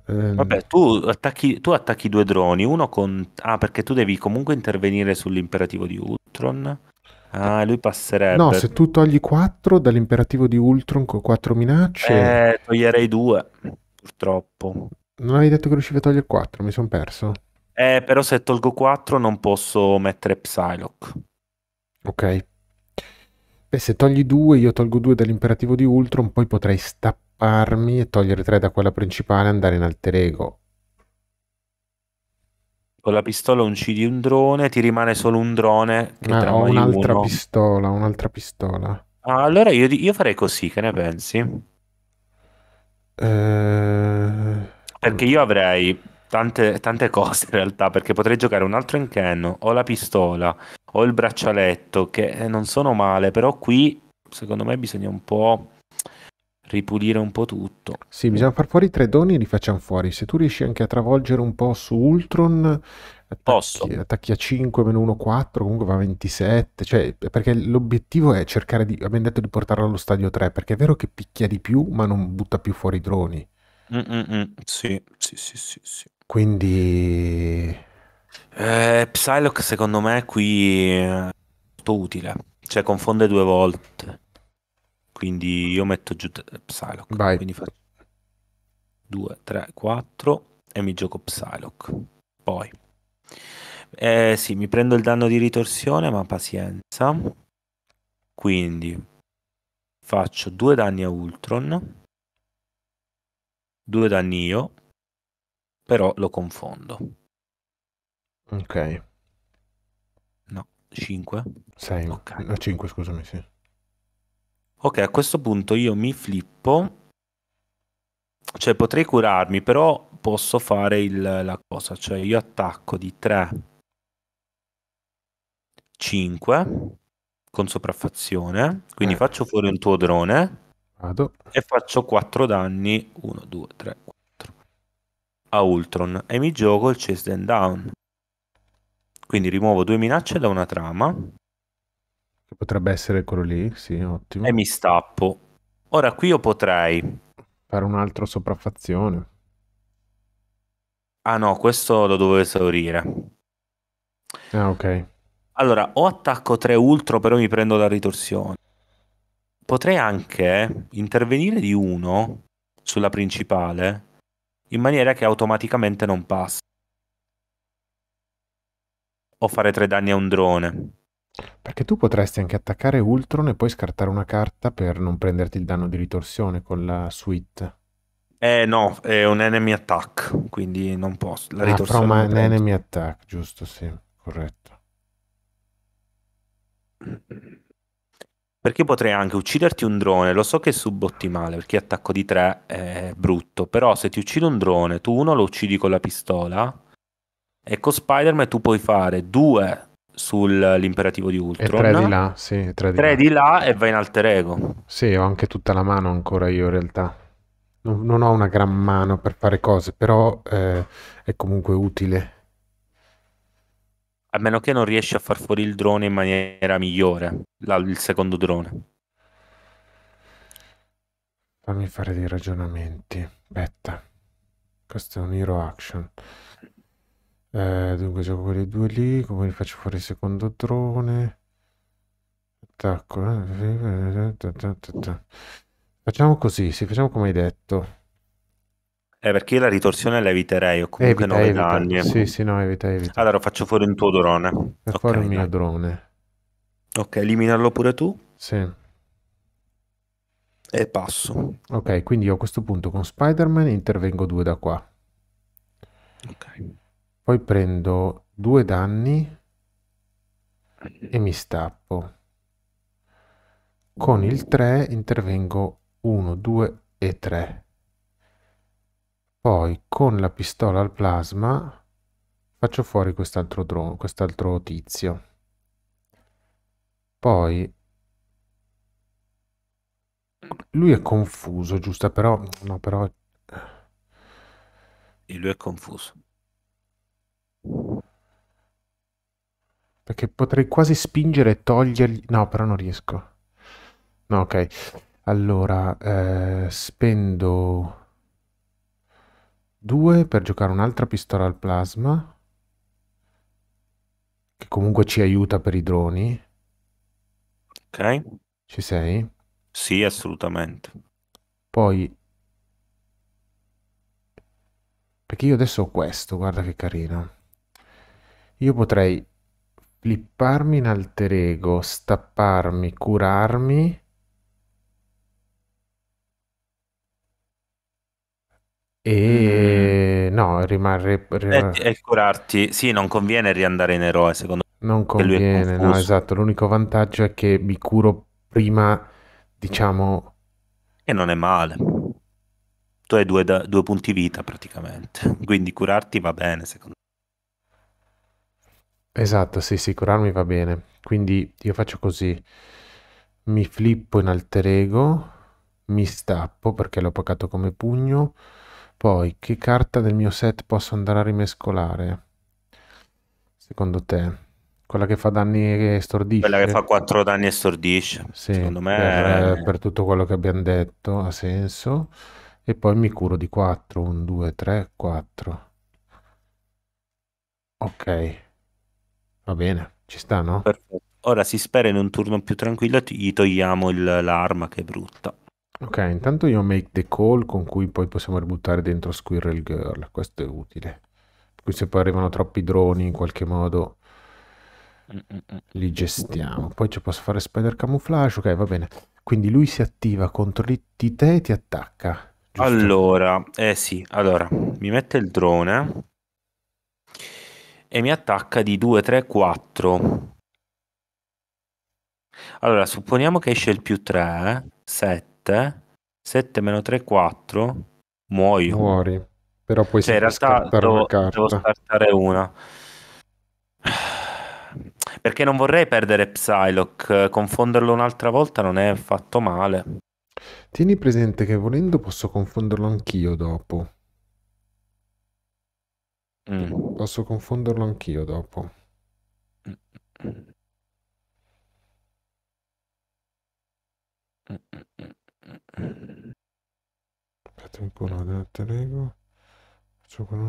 Vabbè, tu attacchi, tu attacchi, due droni, uno con... Ah, perché tu devi comunque intervenire sull'imperativo di Ultron. Ah, lui passerebbe. No, se tu togli 4 dall'imperativo di Ultron con 4 minacce... Eh, toglierei 2, purtroppo. Non avevi detto che riuscivi a togliere 4, mi sono perso. Eh, però se tolgo 4 non posso mettere Psylocke. Ok. Beh, se togli 2, io tolgo 2 dall'imperativo di Ultron, poi potrei stapparmi e togliere 3 da quella principale e andare in alter ego con la pistola uccidi un drone, ti rimane solo un drone. Che eh, ho un'altra uno. pistola, un'altra pistola. Ah, allora io, io, farei così, che ne pensi? Eh... Perché io avrei tante, tante, cose in realtà, perché potrei giocare un altro incanno, ho la pistola, ho il braccialetto, che eh, non sono male, però qui secondo me bisogna un po' ripulire un po' tutto. Sì, bisogna far fuori tre doni e li facciamo fuori. Se tu riesci anche a travolgere un po' su Ultron, attacchi, posso. Attacchi a 5, meno 1, 4, comunque va a 27. Cioè, perché l'obiettivo è cercare di, abbiamo detto di portarlo allo stadio 3, perché è vero che picchia di più, ma non butta più fuori i droni. Sì, sì, sì, sì, sì. Quindi... Eh, Psylocke secondo me qui è molto utile, cioè confonde due volte. Quindi io metto giù Psylocke. Vai. Quindi faccio 2, 3, 4 e mi gioco Psylocke. Poi. Eh, sì, mi prendo il danno di ritorsione, ma pazienza. Quindi faccio due danni a Ultron, due danni io, però lo confondo. Ok. No, 5. 6. Okay. 5, scusami, sì. Ok, a questo punto io mi flippo. Cioè potrei curarmi, però posso fare il, la cosa. Cioè io attacco di 3, 5 con sopraffazione. Quindi eh. faccio fuori un tuo drone. Vado. E faccio 4 danni. 1, 2, 3, 4. A Ultron. E mi gioco il Chase and Down. Quindi rimuovo due minacce da una trama. Che potrebbe essere quello lì, sì, ottimo. E mi stappo. Ora qui io potrei... Fare un'altra sopraffazione. Ah no, questo lo dovevo esaurire. Ah, ok. Allora, o attacco 3 ultra, però mi prendo la ritorsione. Potrei anche intervenire di uno sulla principale in maniera che automaticamente non passi. O fare tre danni a un drone. Perché tu potresti anche attaccare Ultron e poi scartare una carta per non prenderti il danno di ritorsione con la suite. Eh no, è un enemy attack, quindi non posso. La ah, ritorsione ah, from an enemy attack, giusto, sì, corretto. Perché potrei anche ucciderti un drone, lo so che è subottimale perché attacco di 3 è brutto, però se ti uccido un drone, tu uno lo uccidi con la pistola e con Spider-Man tu puoi fare due sull'imperativo di Ultron. E tre di là, sì, tre di, tre là. di là e va in alter ego. Sì, ho anche tutta la mano ancora io in realtà. Non, non ho una gran mano per fare cose, però eh, è comunque utile. A meno che non riesci a far fuori il drone in maniera migliore, la, il secondo drone. Fammi fare dei ragionamenti. Aspetta, questo è un hero action. Eh, dunque gioco quelli due lì, come li faccio fuori il secondo drone. Attacco. Eh, eh, eh, facciamo così, sì, facciamo come hai detto. Eh, perché la ritorsione la eviterei, o comunque evita, 9 evita. danni. Sì, sì, no, evita, evita. Allora faccio fuori un tuo drone. Faccio fuori il mio drone. Ok, eliminarlo pure tu. Sì. E passo. Ok, quindi io a questo punto con Spider-Man intervengo due da qua. Ok poi prendo due danni e mi stappo con il 3 intervengo 1 2 e 3 poi con la pistola al plasma faccio fuori quest'altro drone quest'altro tizio poi lui è confuso giusto però no però e lui è confuso perché potrei quasi spingere e togliergli... No, però non riesco. No, ok. Allora, eh, spendo... 2 per giocare un'altra pistola al plasma che comunque ci aiuta per i droni ok ci sei? sì assolutamente poi perché io adesso ho questo guarda che carino io potrei flipparmi in alter ego, stapparmi, curarmi. E mm. no, rimarre. rimarre... E, e, curarti. Sì, non conviene riandare in eroe, secondo me. Non conviene, no, esatto. L'unico vantaggio è che mi curo prima, diciamo. E non è male. Tu hai due, da, due punti vita praticamente. Quindi curarti va bene, secondo me. Esatto, sì, sì, curarmi va bene. Quindi io faccio così. Mi flippo in alter ego, mi stappo perché l'ho pagato come pugno. Poi, che carta del mio set posso andare a rimescolare? Secondo te? Quella che fa danni e stordisce? Quella che fa 4 danni e stordisce. Sì, secondo me... Per, è... Eh, per tutto quello che abbiamo detto ha senso. E poi mi curo di 4. 1, 2, 3, 4. Ok. Va bene, ci sta, no? Perfetto. Ora si spera in un turno più tranquillo gli togliamo il, l'arma che è brutta. Ok, intanto io make the call con cui poi possiamo ributtare dentro Squirrel Girl, questo è utile. Qui se poi arrivano troppi droni in qualche modo li gestiamo. Poi ci posso fare spider camouflage, ok va bene. Quindi lui si attiva contro di te e ti attacca. Giusto? Allora, eh sì, allora mi mette il drone e mi attacca di 2, 3, 4. Allora, supponiamo che esce il più 3, 7, 7 meno 3, 4, muoio. Muori, però poi cioè, in realtà devo, devo scartare una. Perché non vorrei perdere Psylocke, confonderlo un'altra volta non è affatto male. Tieni presente che volendo posso confonderlo anch'io dopo. Mm. Posso confonderlo anch'io dopo. Aspetta un po', no, te leggo.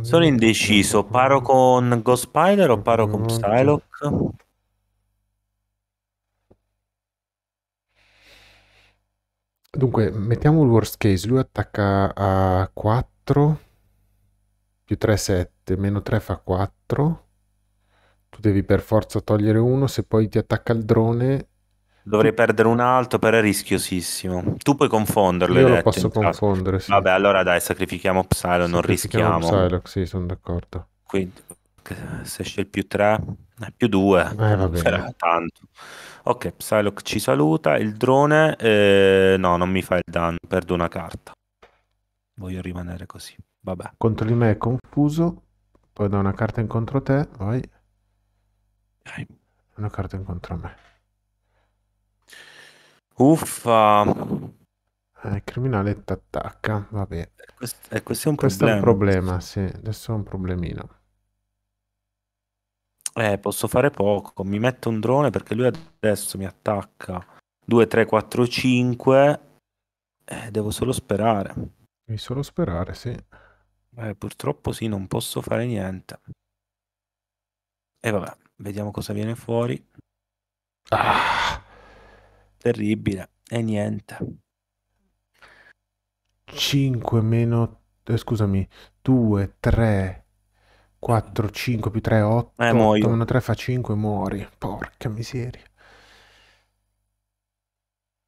Sono indeciso, paro con Ghost Spider o paro con Psylocke? Dunque, mettiamo il worst case, lui attacca a 4 più 3, 7. 7, meno 3 fa 4. Tu devi per forza togliere uno, se poi ti attacca il drone... Dovrei tu... perdere un altro, però è rischiosissimo. Tu puoi confonderlo. Io lo detto, posso confondere, sì. Vabbè, allora dai, sacrifichiamo Psylocke, non rischiamo. Psylocke, sì, sono d'accordo. Quindi, se esce il più 3, eh, più 2, eh, sarà tanto. Ok, Psylocke ci saluta, il drone... Eh, no, non mi fa il danno, perdo una carta. Voglio rimanere così. Vabbè. Contro di me è confuso. Poi do una carta incontro te, vai. Dai. Una carta incontro a me. Uffa. Eh, il criminale ti attacca, vabbè. Eh, questo, eh, questo, è un questo problema. È un problema, sì. Adesso è un problemino. Eh, posso fare poco. Mi metto un drone perché lui adesso mi attacca. 2, 3, 4, 5. Eh, devo solo sperare. Devi solo sperare, sì. Eh, purtroppo sì, non posso fare niente. E vabbè, vediamo cosa viene fuori. Ah. Terribile. E niente. 5 meno... Eh, scusami, 2, 3, 4, 5 più 3, 8. Eh, 8 meno 3 fa 5 muori. Porca miseria.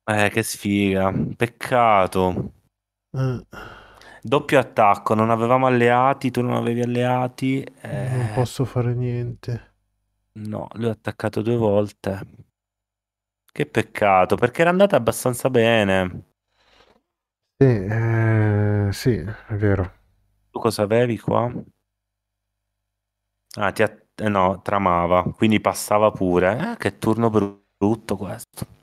Eh, che sfiga. Peccato. Eh doppio attacco, non avevamo alleati, tu non avevi alleati. Eh... Non posso fare niente. No, lui ha attaccato due volte. Che peccato, perché era andata abbastanza bene. Sì, eh, sì, è vero. Tu cosa avevi qua? Ah, ti att- eh, no, tramava, quindi passava pure. Eh, che turno brutto questo.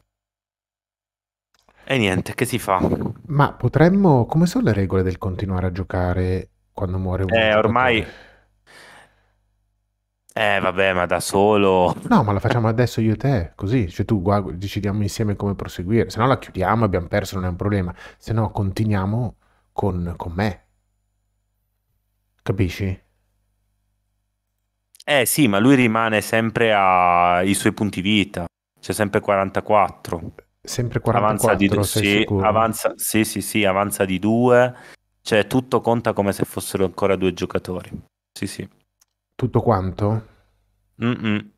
E niente, che si fa? Ma potremmo... Come sono le regole del continuare a giocare quando muore uno? Eh, ormai... Eh, vabbè, ma da solo... No, ma la facciamo adesso io e te, così. Cioè tu guarda, decidiamo insieme come proseguire. Se no la chiudiamo, abbiamo perso, non è un problema. Se no continuiamo con, con me. Capisci? Eh sì, ma lui rimane sempre ai suoi punti vita. C'è sempre 44. Sempre 44, avanza di, due, sì, avanza, sì, sì, sì, avanza di due. Cioè, tutto conta come se fossero ancora due giocatori. Sì, sì. Tutto quanto? Mm-mm.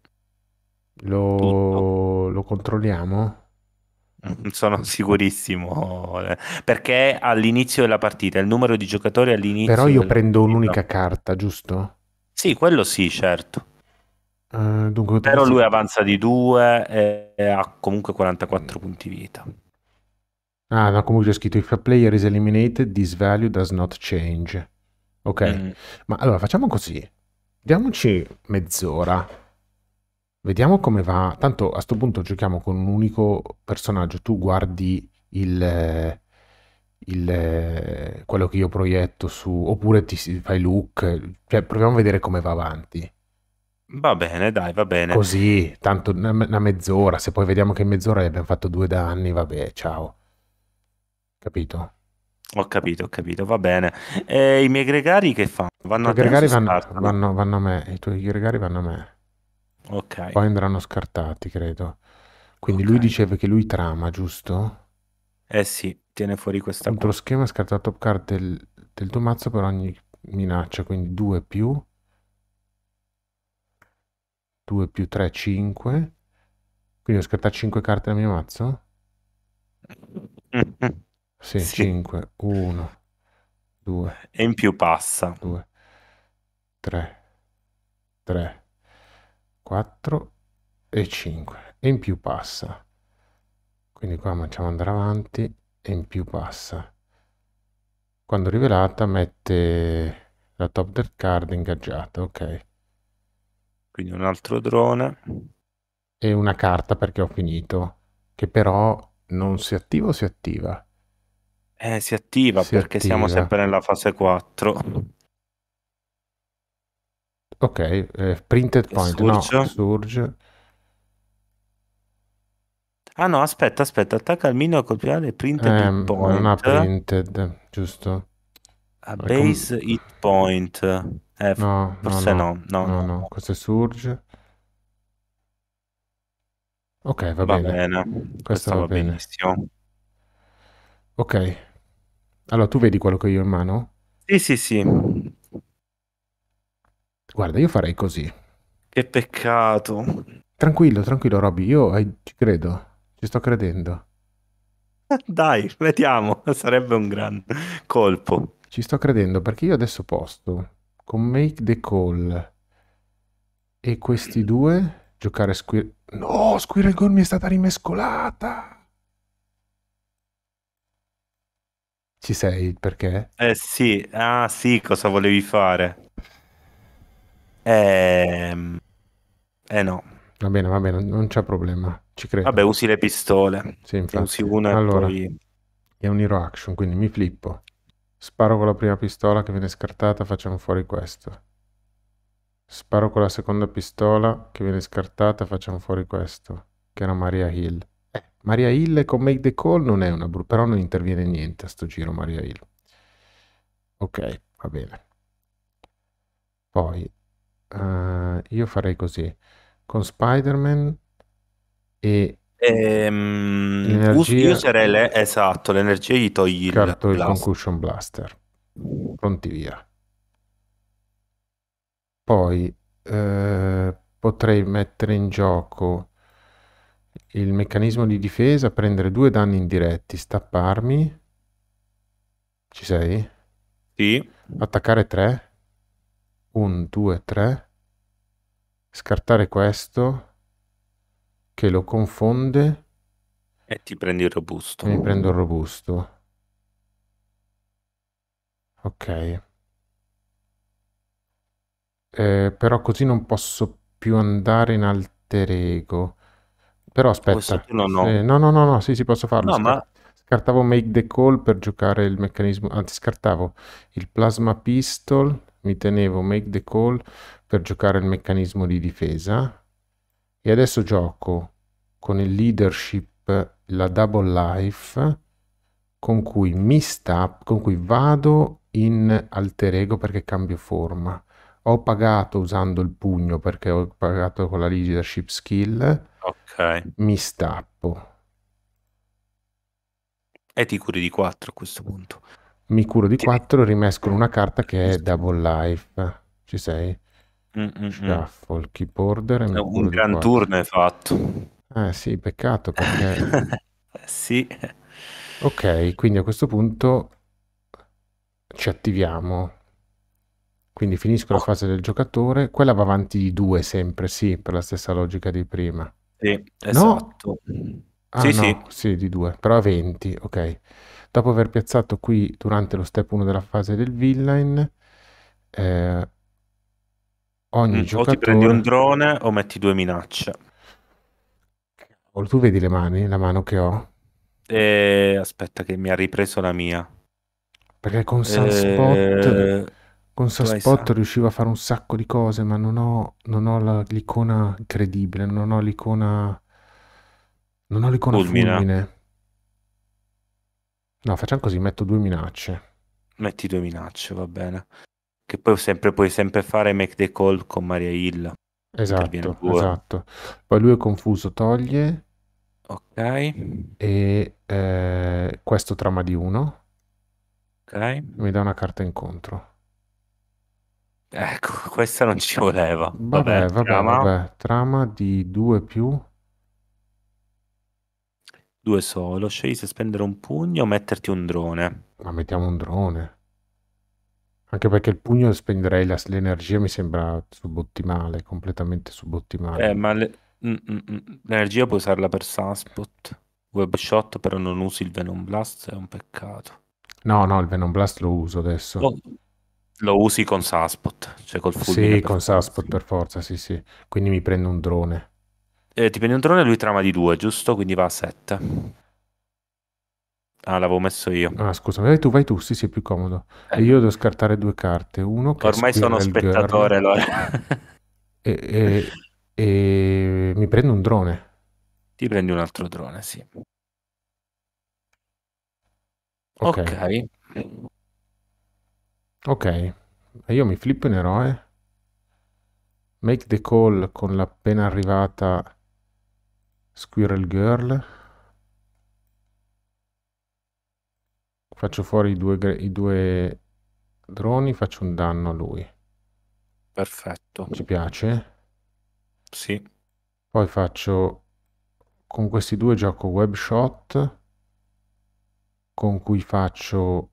Lo, tutto. lo controlliamo? Mm, sono sicurissimo. Eh. Perché all'inizio della partita, il numero di giocatori all'inizio... Però io prendo partita... un'unica carta, giusto? Sì, quello sì, certo. Eh, dunque, Però lui avanza di 2 e ha comunque 44 mm. punti vita. Ah, no, comunque c'è scritto: If a player is eliminated, this value does not change. Ok, mm. ma allora facciamo così: diamoci mezz'ora, vediamo come va. Tanto a questo punto giochiamo con un unico personaggio. Tu guardi il, eh, il eh, quello che io proietto su, oppure ti fai look. Cioè, proviamo a vedere come va avanti. Va bene, dai, va bene. Così, tanto una mezz'ora, se poi vediamo che in mezz'ora abbiamo fatto due danni, vabbè, ciao. Capito? Ho capito, ho capito, va bene. E i miei gregari che fanno? Vanno I miei gregari vanno, vanno- vanno a me, i tuoi gregari vanno a me, Ok. poi andranno scartati, credo. Quindi lui diceva che lui trama, giusto? Eh sì, tiene fuori questa Contro qua. lo schema scarta la top card del, del tuo mazzo per ogni minaccia, quindi due più 2 più 3, 5. Quindi ho scartato 5 carte dal mio mazzo? Mm-hmm. Sì, sì. 5, 1, 2. E in più passa. 2, 3, 3, 4 e 5. E in più passa. Quindi qua facciamo andare avanti e in più passa. Quando rivelata mette la top del card ingaggiata, ok. Quindi un altro drone. E una carta perché ho finito, che però non si attiva o si attiva? Eh, si attiva si perché attiva. siamo sempre nella fase 4. Ok, eh, printed point, surge. no, surge. Ah no, aspetta, aspetta, attacca al minion e printed eh, point. Non ha printed, giusto. A ah, base hit point. Eh, no, forse no no, no no, no, questo è Surge. Ok, va, va bene. bene. Questo, questo va, va bene. benissimo. Ok. Allora, tu vedi quello che io ho in mano? Sì, sì, sì. Guarda, io farei così. Che peccato. Tranquillo, tranquillo, Robby, io eh, ci credo, ci sto credendo. Dai, vediamo, sarebbe un gran colpo. Ci sto credendo perché io adesso posto con Make the Call e questi due giocare Squirrel no Squirrel Goal mi è stata rimescolata ci sei perché? eh sì ah sì cosa volevi fare eh, eh no va bene va bene non c'è problema ci credo vabbè usi le pistole sì infatti usi una allora poi... è un hero action quindi mi flippo Sparo con la prima pistola che viene scartata, facciamo fuori questo. Sparo con la seconda pistola che viene scartata, facciamo fuori questo, che era Maria Hill. Eh, Maria Hill con Make the Call non è una brutta, però non interviene niente a sto giro Maria Hill. Ok, va bene. Poi, uh, io farei così. Con Spider-Man e Ehm, L'energia... userei le... esatto, l'energia gli togli Carto il, il concussion blaster. Pronti via. Poi eh, potrei mettere in gioco il meccanismo di difesa, prendere due danni indiretti, stapparmi. Ci sei? Sì. Attaccare 3. 1, 2, 3. Scartare questo che lo confonde. E ti prendi il robusto. mi prendo il robusto. Ok. Eh, però così non posso più andare in alter ego. Però aspetta. No no. Eh, no, no, no, no, sì, sì, posso farlo. No, ma... Scartavo Make the Call per giocare il meccanismo, anzi scartavo il Plasma Pistol, mi tenevo Make the Call per giocare il meccanismo di difesa e adesso gioco con il leadership la double life con cui mi sta con cui vado in alter ego perché cambio forma ho pagato usando il pugno perché ho pagato con la leadership skill ok mi stappo e ti curi di 4 a questo punto mi curo di 4 rimescolo una carta che è double life ci sei? Mm-mm-mm. Shuffle, keyboarder. È un gran turno è fatto. Eh sì, peccato perché... sì. Ok, quindi a questo punto ci attiviamo. Quindi finisco oh. la fase del giocatore. Quella va avanti di due sempre, sì, per la stessa logica di prima. Sì, esatto. No? Ah, sì, no, sì. sì, di due, però a 20, ok. Dopo aver piazzato qui durante lo step 1 della fase del villain, eh, ogni mm, giocatore... O ti prendi un drone o metti due minacce. Cavolo, tu vedi le mani, la mano che ho? E... Aspetta che mi ha ripreso la mia. Perché con Sunspot... E... Eh, con Sunspot riuscivo a fare un sacco di cose, ma non ho, non ho la, l'icona credibile, non ho l'icona... Non ho l'icona fulmine. fulmine. No, facciamo così, metto due minacce. Metti due minacce, va bene che poi sempre, puoi sempre fare make the call con Maria Hill. Esatto, esatto. Poi lui è confuso, toglie. Ok. E eh, questo trama di uno Ok. Mi dà una carta incontro. Ecco, questa non ci voleva. Vabbè, vabbè, trama. vabbè. Trama di due più. Due solo, scegli se spendere un pugno o metterti un drone. Ma mettiamo un drone. Anche perché il pugno spenderei la- l'energia, mi sembra subottimale, completamente subottimale. Eh, ma le- mm, mm, mm, l'energia puoi usarla per Sunspot, Web Shot, però non usi il Venom Blast, è un peccato. No, no, il Venom Blast lo uso adesso. Lo, lo usi con Sunspot, cioè col fulmine. Sì, con Sunspot per forza, sì, sì. Quindi mi prendo un drone. Eh, ti prendi un drone e lui trama di 2, giusto? Quindi va a 7. Ah, l'avevo messo io. Ah, scusa, vai tu, vai tu, sì, sì, è più comodo. E eh. io devo scartare due carte. Uno che Ormai sono spettatore, allora. e, e, e mi prendo un drone. Ti prendi un altro drone, sì. Ok. Ok. okay. E io mi flippo in eroe. Make the call con l'appena arrivata Squirrel Girl. Faccio fuori i due, i due droni, faccio un danno a lui. Perfetto. Ci piace? Sì. Poi faccio con questi due gioco web shot con cui faccio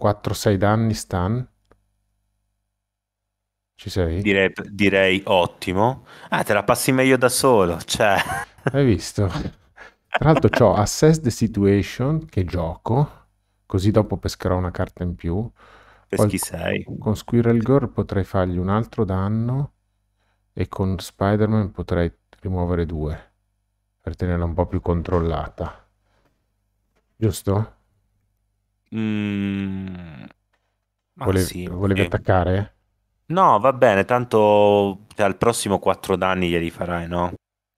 4-6 danni stun. Ci sei? Direi, direi, ottimo. Ah, te la passi meglio da solo, cioè. Hai visto? Tra l'altro ho Assess the Situation che gioco così dopo pescherò una carta in più. Peschi 6. con Squirrel Girl potrei fargli un altro danno e con Spider-Man potrei rimuovere due per tenerla un po' più controllata. Giusto? Mm, volevi, sì, volevi sì. attaccare? No, va bene, tanto cioè, al prossimo 4 danni glieli farai, no?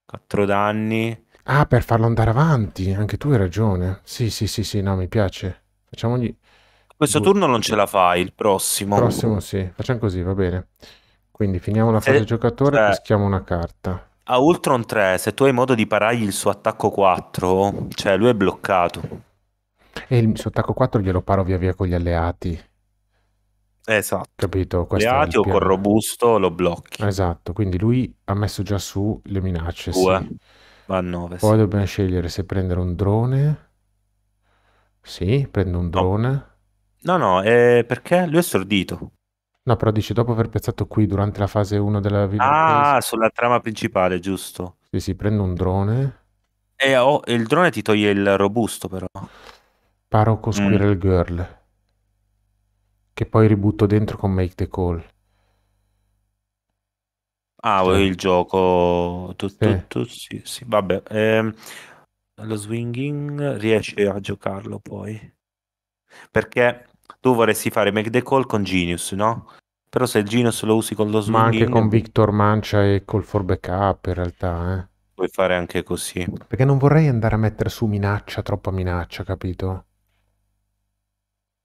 4 danni. Ah, per farlo andare avanti, anche tu hai ragione. Sì, sì, sì, sì, no, mi piace. Facciamogli... Questo turno non ce la fai, il prossimo. Prossimo sì, facciamo così, va bene. Quindi finiamo la fase se... Eh, giocatore e peschiamo cioè, una carta. A Ultron 3, se tu hai modo di parargli il suo attacco 4, cioè lui è bloccato. E il suo attacco 4 glielo paro via via con gli alleati. Esatto. Capito? Questo alleati o con robusto lo blocchi. Esatto, quindi lui ha messo già su le minacce. Due. Sì. Va a 9. Poi sì. dobbiamo scegliere se prendere un drone sì, prendo un drone. No, no, no eh, perché lui è sordito. No, però dice dopo aver piazzato qui durante la fase 1 della video. Ah, case. sulla trama principale, giusto. Sì, sì, prendo un drone. E oh, il drone ti toglie il robusto, però. Paro con Squirrel mm. Girl. Che poi ributto dentro con Make the Call. Ah, sì. il gioco. Tu, tu, tu, sì, sì, vabbè. Eh, lo swinging riesce a giocarlo poi. Perché tu vorresti fare make the call con Genius, no? Però se il Genius lo usi con lo swinging... Ma anche con Victor Mancia e col for backup in realtà, eh. Puoi fare anche così. Perché non vorrei andare a mettere su minaccia, troppa minaccia, capito?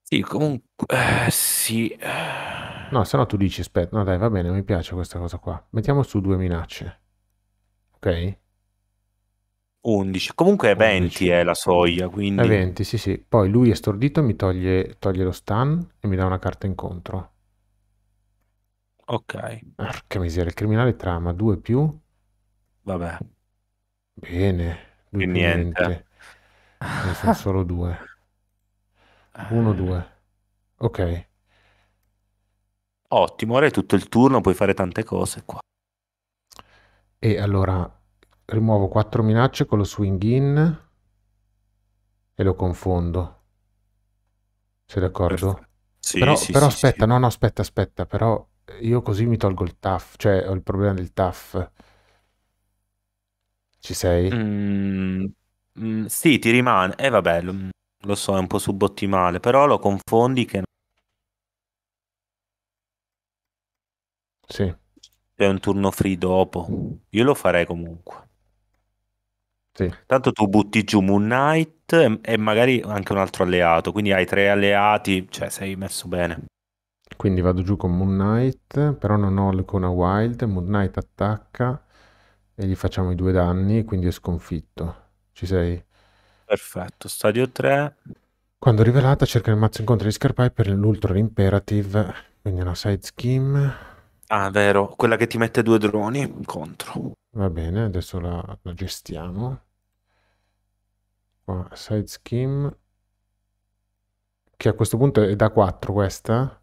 Sì, comunque... Eh, sì... Eh. No, se no tu dici, aspetta, no dai, va bene, mi piace questa cosa qua. Mettiamo su due minacce. Ok? 11, comunque 20 11. è eh, la soglia, quindi... È 20, sì sì. Poi lui è stordito, mi toglie, toglie lo stun e mi dà una carta incontro. Ok. Porca miseria, il criminale trama, 2 più... Vabbè. Bene. Due più niente. niente. Ne sono solo due. 1, 2. Ok. Ottimo, ora è tutto il turno, puoi fare tante cose qua. E allora rimuovo 4 minacce con lo swing in e lo confondo. Sei d'accordo? Sì, però, sì, però sì, aspetta, no, no, aspetta, aspetta, però io così mi tolgo il TAF, cioè ho il problema del TAF. Ci sei? Mm, mm, sì, ti rimane. E eh, vabbè, lo, lo, so, è un po' subottimale, però lo confondi che... Sì. È un turno free dopo. Io lo farei comunque. Sì. Tanto tu butti giù Moon Knight e, e magari anche un altro alleato, quindi hai tre alleati, cioè sei messo bene. Quindi vado giù con Moon Knight, però non ho l'icona Wild, Moon Knight attacca e gli facciamo i due danni, quindi è sconfitto. Ci sei? Perfetto, stadio 3. Quando rivelata cerca il mazzo incontro di Scarpai per l'Ultra Imperative, quindi una side scheme. Ah, vero, quella che ti mette due droni contro. Va bene, adesso la, la gestiamo qua, side scheme, che a questo punto è da 4 questa?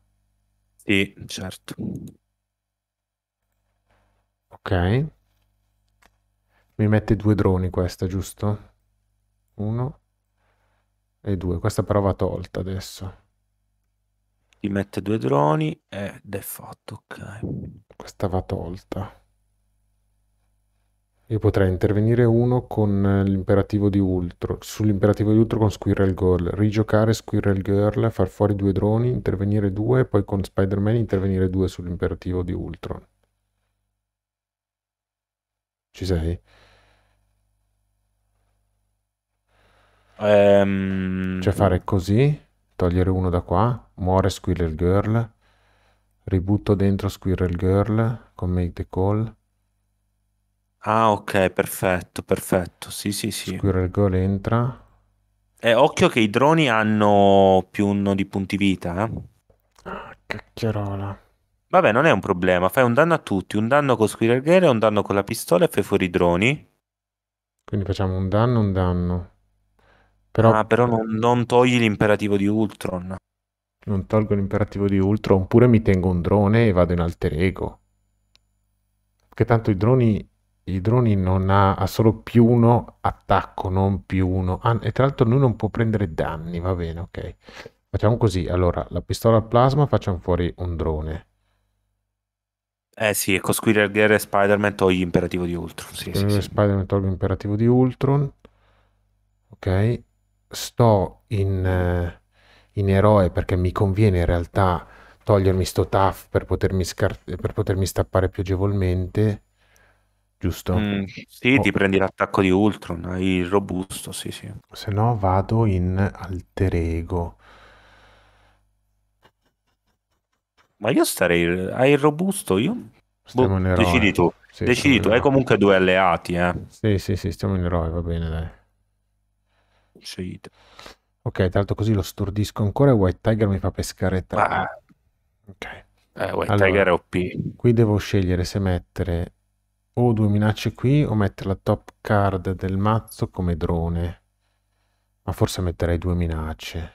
Sì, certo. Ok. Mi mette due droni questa, giusto? Uno e due. Questa però va tolta adesso. Ti mette due droni ed è fatto, ok. Questa va tolta. E potrei intervenire uno con eh, l'imperativo di Ultro, sull'imperativo di Ultro con Squirrel Girl, rigiocare Squirrel Girl, far fuori due droni, intervenire due, poi con Spider-Man intervenire due sull'imperativo di Ultro. Ci sei? Um... Cioè fare così, togliere uno da qua, muore Squirrel Girl, ributto dentro Squirrel Girl con Make the Call Ah, ok, perfetto, perfetto. Sì, sì, sì. Squirrel Girl entra. E eh, occhio che i droni hanno più uno di punti vita, eh. Ah, cacchierola. Vabbè, non è un problema, fai un danno a tutti, un danno con Squirrel Girl e un danno con la pistola e fai fuori i droni. Quindi facciamo un danno, un danno. Però... Ah, però non, non togli l'imperativo di Ultron. Non tolgo l'imperativo di Ultron, oppure mi tengo un drone e vado in alter ego. Perché tanto i droni i droni non ha, ha, solo più uno attacco, non più uno. Ah, e tra l'altro lui non può prendere danni, va bene, ok. Facciamo così, allora, la pistola al plasma facciamo fuori un drone. Eh sì, e con Squirrel Gear e Spider-Man togli imperativo di Ultron. Sì, sì, sì. Spider-Man togli imperativo di Ultron. Ok. Sto in, eh, in eroe perché mi conviene in realtà togliermi sto TAF per potermi, per potermi stappare più agevolmente giusto? Mm, sì, oh. ti prendi l'attacco di Ultron, hai il robusto, sì, sì. Se no vado in alter ego. Ma io starei... Hai il robusto? Io? Boh, decidi tu. Sì, decidi tu, hai comunque due alleati, eh. Sì, sì, sì, stiamo in eroe, va bene, dai. Scegliete. Ok, tra l'altro così lo stordisco ancora e White Tiger mi fa pescare tre. Ah. Ok. Eh, White allora, Tiger è OP. Qui devo scegliere se mettere o due minacce qui o mettere la top card del mazzo come drone. Ma forse metterei due minacce.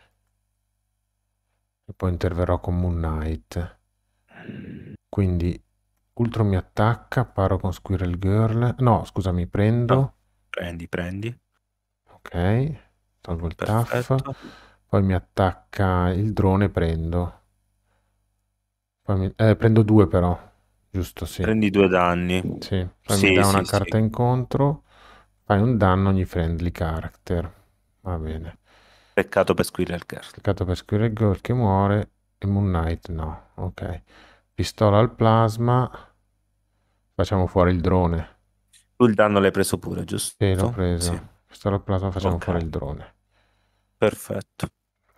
E poi interverrò con Moon Knight. Quindi Ultron mi attacca, paro con Squirrel Girl. No, scusami, prendo. No. Ah, prendi, prendi. Ok, tolgo il Perfetto. taff. Poi mi attacca il drone, prendo. Mi... Eh, prendo due però. Giusto, sì. Prendi due danni. Sì, prendi sì, da una sì, carta sì. incontro, fai un danno ogni friendly character. Va bene. Peccato per Squirrel Girl. Peccato per Squirrel Girl che muore e Moon Knight no. Ok. Pistola al plasma. Facciamo fuori il drone. Tu il danno l'hai preso pure, giusto? Sì, l'ho preso. Sì. Pistola al plasma facciamo okay. fuori il drone. Perfetto.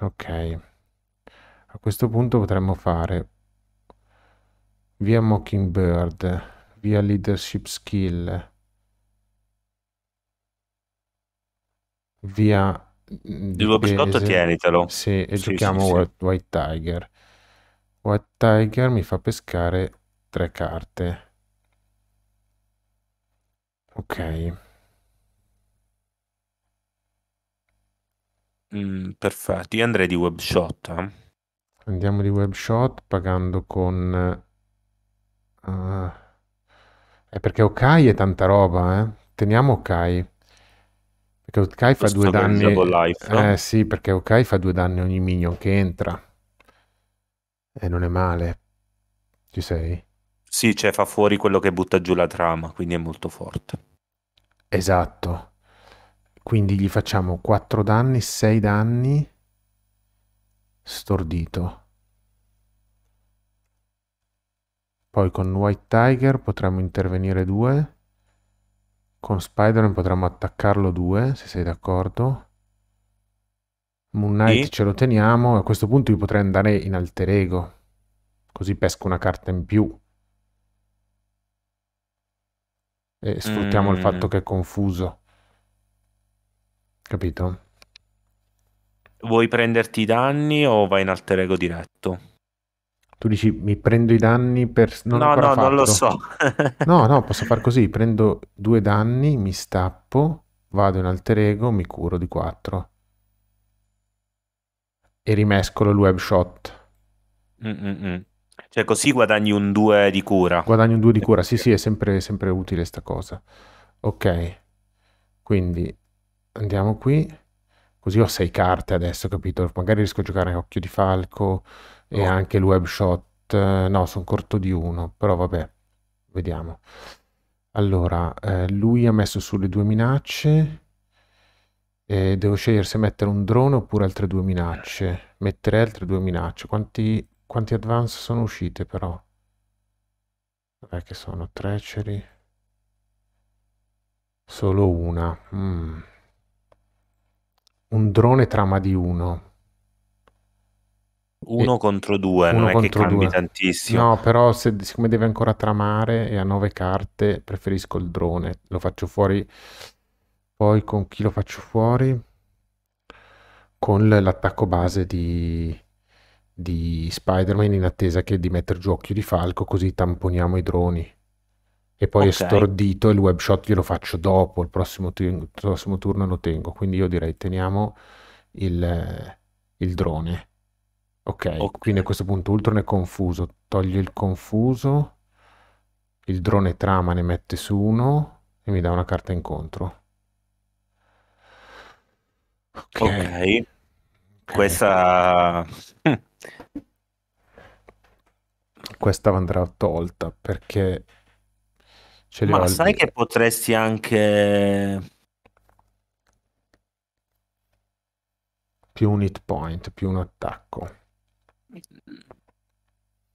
Ok. A questo punto potremmo fare via Mockingbird, via Leadership Skill, via... Il biscotto tienitelo. Sì, e sì, giochiamo sì, White, White Tiger. White Tiger mi fa pescare tre carte. Ok. Mm, perfetto, io andrei di webshot. Eh? Andiamo di webshot pagando con Uh, è perché Okai è tanta roba, eh? Teniamo Okai. Perché Okai fa due danni... Life, no? Eh sì, perché Okai fa due danni ogni minion che entra. E non è male. Ci sei? Sì, cioè fa fuori quello che butta giù la trama, quindi è molto forte. Esatto. Quindi gli facciamo 4 danni, 6 danni, stordito. Poi con White Tiger potremmo intervenire due. Con Spider-Man potremmo attaccarlo due, se sei d'accordo. Moon Knight e? ce lo teniamo. A questo punto io potrei andare in alter ego. Così pesco una carta in più. E sfruttiamo mm. il fatto che è confuso. Capito? Vuoi prenderti i danni o vai in alter ego diretto? Tu dici mi prendo i danni per... Non no, no, fatto. non lo so. no, no, posso far così, prendo due danni, mi stappo, vado in alter ego, mi curo di quattro. E rimescolo il web shot. Mm-mm. Cioè così guadagni un 2 di cura. Guadagni un 2 di cura, sì sì, è sempre, sempre utile sta cosa. Ok, quindi andiamo qui. Così ho 6 carte adesso, capito? Magari riesco a giocare a Occhio di Falco, e no. Oh. anche il web shot. Eh, no, sono corto di uno, però vabbè, vediamo. Allora, eh, lui ha messo sulle due minacce. Eh, devo scegliere se mettere un drone oppure altre due minacce. Mettere altre due minacce. Quanti, quanti advance sono uscite però? Vabbè che sono treachery. Solo una. Mm. Un drone trama di uno. Uno e... contro due, uno non è che cambi due. tantissimo. No, però se, siccome deve ancora tramare e ha nove carte, preferisco il drone. Lo faccio fuori. Poi con chi lo faccio fuori? Con l'attacco base di, di Spider-Man in attesa che di mettere giù occhio di falco, così tamponiamo i droni. E poi okay. è stordito il web shot glielo faccio dopo, il prossimo, tu- il prossimo turno lo tengo. Quindi io direi teniamo il, il drone Ok, okay. quindi a questo punto Ultron è confuso, toglie il confuso, il drone trama ne mette su uno e mi dà una carta incontro. Ok. okay. Questa... Questa andrà tolta perché... Ce Ma sai di... che potresti anche... Più un hit point, più un attacco.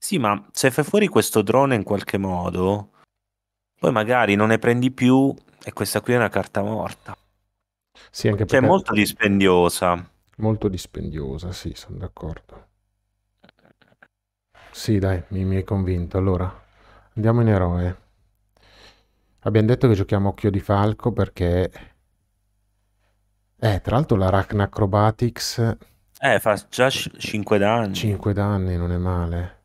Sì, ma se fai fuori questo drone in qualche modo, poi magari non ne prendi più e questa qui è una carta morta. Sì, anche perché... Cioè, è molto dispendiosa. Molto dispendiosa, sì, sono d'accordo. Sì, dai, mi, mi hai convinto. Allora, andiamo in eroe. Abbiamo detto che giochiamo Occhio di Falco perché... Eh, tra l'altro l'Arachna Acrobatics... Eh, fa già 5 danni. 5 danni, non è male.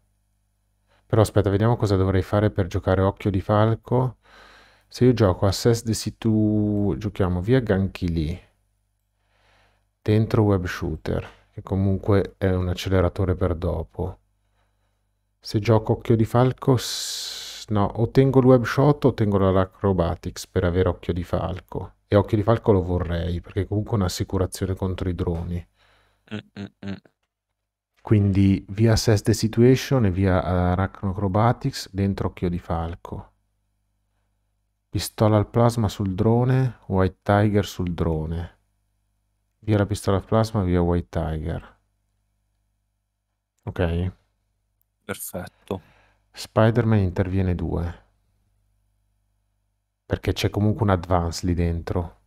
Però aspetta, vediamo cosa dovrei fare per giocare Occhio di Falco. Se io gioco Assess the C2, giochiamo via Ganchili, dentro Web Shooter, che comunque è un acceleratore per dopo. Se gioco Occhio di Falco, no, o tengo il Web Shot o tengo l'Acrobatics per avere Occhio di Falco. E Occhio di Falco lo vorrei, perché comunque è un'assicurazione contro i droni. Mm -mm. mm. Quindi via Assess the Situation e via eh, Arachnocrobatics dentro Occhio di Falco. Pistola al plasma sul drone, White Tiger sul drone. Via la pistola al plasma, via White Tiger. Ok? Perfetto. Spider-Man interviene 2. Perché c'è comunque un advance lì dentro.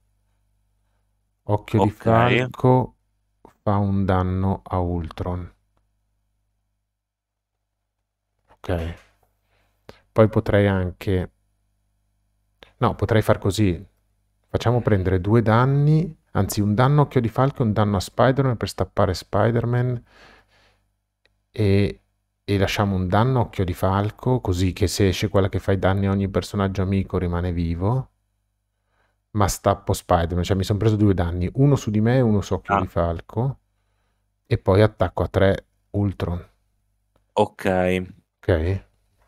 Occhio okay. di Falco fa un danno a Ultron. ok? Poi potrei anche... No, potrei far così. Facciamo prendere due danni, anzi un danno a Occhio di Falco e un danno a Spider-Man per stappare Spider-Man e, e, lasciamo un danno a Occhio di Falco, così che se esce quella che fa i danni a ogni personaggio amico rimane vivo, ma stappo Spider-Man, cioè mi sono preso due danni, uno su di me e uno su Occhio ah. di Falco e poi attacco a tre Ultron. Ok.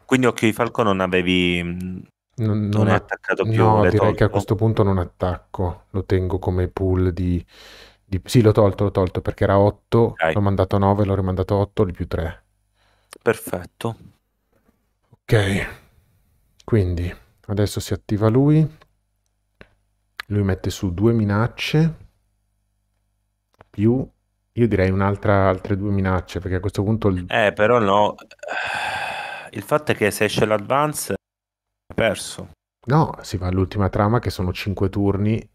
Quindi occhio di falco non avevi... Mm, non, non, non hai attaccato più. No, direi tolto. che a questo punto non attacco, lo tengo come pool di... di... Sì, l'ho tolto, l'ho tolto perché era 8, okay. l'ho mandato 9, l'ho rimandato 8, di più 3. Perfetto. Ok, quindi adesso si attiva lui. Lui mette su due minacce più io direi un'altra altre due minacce perché a questo punto il... Eh, però no il fatto è che se esce l'advance è perso. No, si va all'ultima trama che sono 5 turni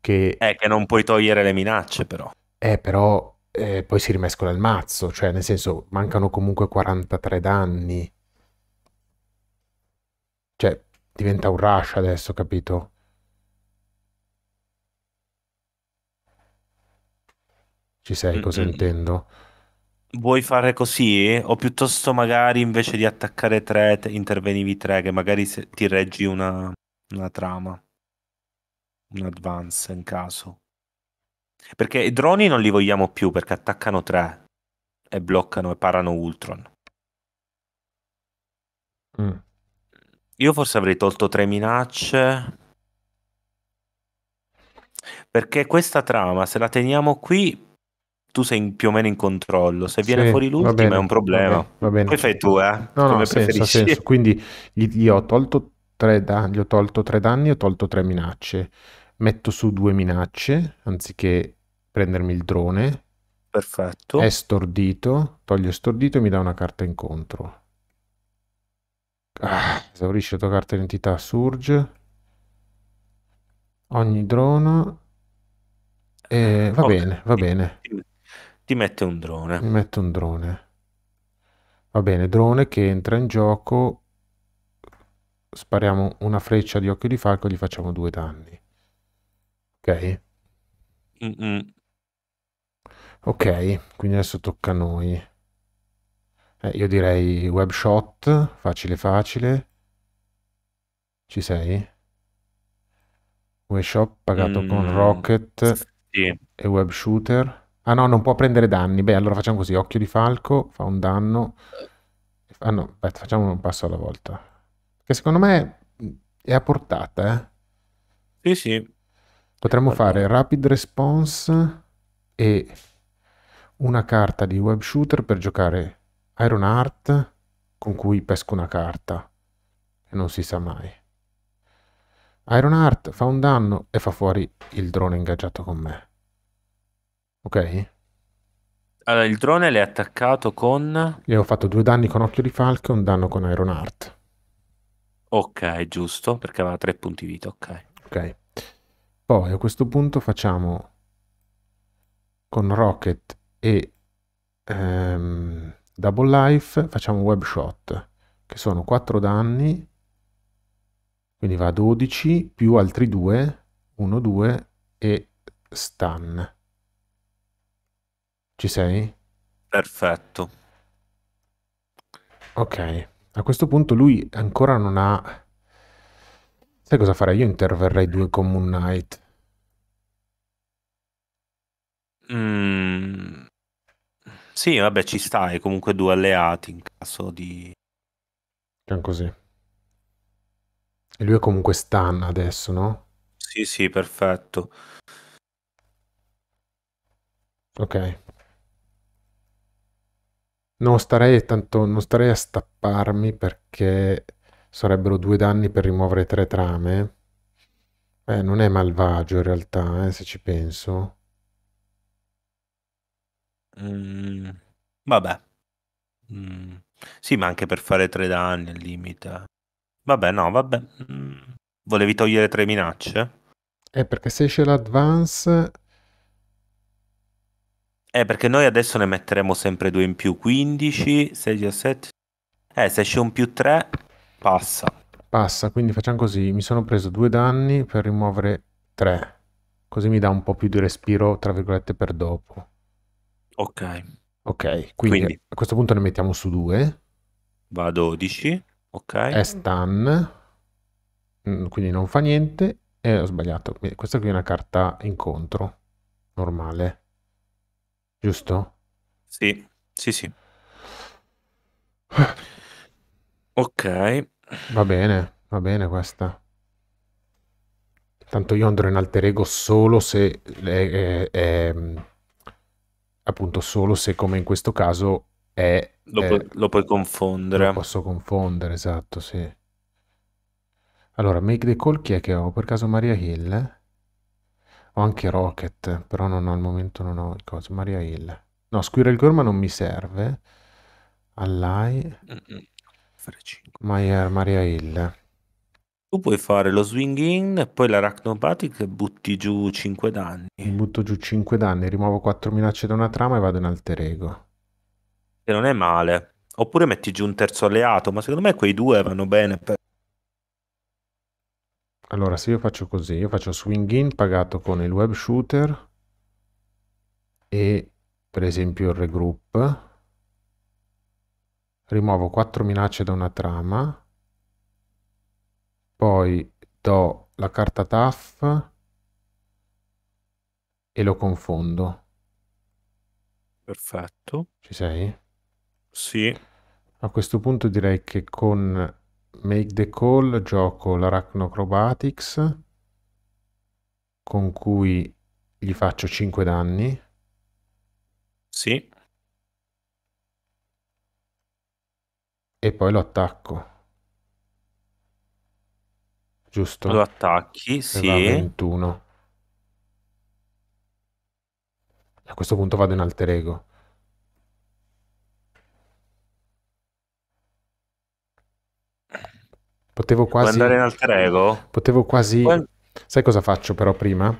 che... Eh, che non puoi togliere le minacce però. Eh, però eh, poi si rimescola il mazzo, cioè nel senso mancano comunque 43 danni. Cioè, diventa un rush adesso, capito? Ci sei, cosa mm -hmm. intendo? Vuoi fare così? O piuttosto magari invece di attaccare tre, te- intervenivi tre, che magari se- ti reggi una, una trama, un advance in caso. Perché i droni non li vogliamo più perché attaccano tre e bloccano e parano Ultron. Mm. Io forse avrei tolto tre minacce. Perché questa trama, se la teniamo qui, tu sei più o meno in controllo. Se viene sì, fuori l'ultimo bene, è un problema. Va bene, va bene. Poi fai tu, eh? No, Come no, senso, senso. Quindi gli, gli, ho tolto tre danni, gli ho tolto tre danni, ho tolto tre minacce. Metto su due minacce anziché prendermi il drone. Perfetto. È stordito, toglie stordito e mi dà una carta incontro. Ah, esaurisce la tua carta d'identità, Surge. Ogni drone. Eh, va okay. bene, va bene ti mette un drone. Mi metto un drone. Va bene, drone che entra in gioco, spariamo una freccia di occhio di falco e gli facciamo due danni. Ok? Mm-mm. Ok, quindi adesso tocca a noi. Eh, io direi web shot, facile facile. Ci sei? Web pagato mm, con rocket sì. e web shooter. Ah no, non può prendere danni. Beh, allora facciamo così. Occhio di falco, fa un danno. Ah no, aspetta, facciamo un passo alla volta. Che secondo me mm, è a portata, eh? Sì, sì. Potremmo allora. fare rapid response e una carta di web shooter per giocare Iron Heart con cui pesco una carta. E non si sa mai. Iron Heart fa un danno e fa fuori il drone ingaggiato con me. Ok. Allora, il drone l'hai attaccato con... Gli ho fatto due danni con Occhio di Falco e un danno con Iron Heart. Ok, giusto, perché aveva tre punti vita, ok. Ok. Poi a questo punto facciamo con Rocket e ehm, Double Life, facciamo Web Shot, che sono 4 danni, quindi va a 12 più altri due, 1, 2 e stun. Ci sei? Perfetto. Ok, a questo punto lui ancora non ha... Sai cosa farei? Io interverrei due con Moon Knight. Mm. Sì, vabbè, ci stai. Comunque due alleati in caso di... Can così. E lui è comunque stun adesso, no? Sì, sì, perfetto. Ok, non starei tanto, non starei a stapparmi perché sarebbero due danni per rimuovere tre trame. Eh, non è malvagio in realtà, eh, se ci penso. Mm, vabbè. Mm, sì, ma anche per fare tre danni al limite. Vabbè, no, vabbè. Mm, volevi togliere tre minacce? Eh, perché se esce l'advance eh, perché noi adesso ne metteremo sempre due in più, 15, 6, 17. Eh, se esce un più 3, passa. Passa, quindi facciamo così, mi sono preso due danni per rimuovere 3, così mi dà un po' più di respiro, tra virgolette, per dopo. Ok. Ok, quindi, quindi. a questo punto ne mettiamo su due. Va a 12, ok. È stun, mm, quindi non fa niente. E eh, ho sbagliato, questa qui è una carta incontro, normale giusto? Sì, sì, sì. ok. Va bene, va bene questa. Tanto io andrò in alter ego solo se... È, eh, eh, ehm, appunto solo se come in questo caso è... Lo, eh, pu- lo puoi confondere. Lo posso confondere, esatto, sì. Allora, make the call chi è che ho? Per caso Maria Hill? Ho anche Rocket, però non ho, al momento non ho il coso. Maria Hill. No, Squirrel Girl ma non mi serve. Allai. Mayer, Maria Hill. Tu puoi fare lo swing in e poi l'arachnopatic e butti giù 5 danni. Butto giù 5 danni, rimuovo 4 minacce da una trama e vado in alter ego. Che non è male. Oppure metti giù un terzo alleato, ma secondo me quei due vanno bene per allora, se io faccio così, io faccio swing in pagato con il web shooter e per esempio il regroup, rimuovo 4 minacce da una trama, poi do la carta TAF e lo confondo. Perfetto. Ci sei? Sì. A questo punto direi che con make the call gioco l'arachnocrobatics con cui gli faccio 5 danni. Sì. E poi lo attacco. Giusto? Lo attacchi, e sì. 21. A questo punto vado in alter ego. Potevo quasi... Puoi andare in alter ego? Potevo quasi... Quando... Sai cosa faccio però prima?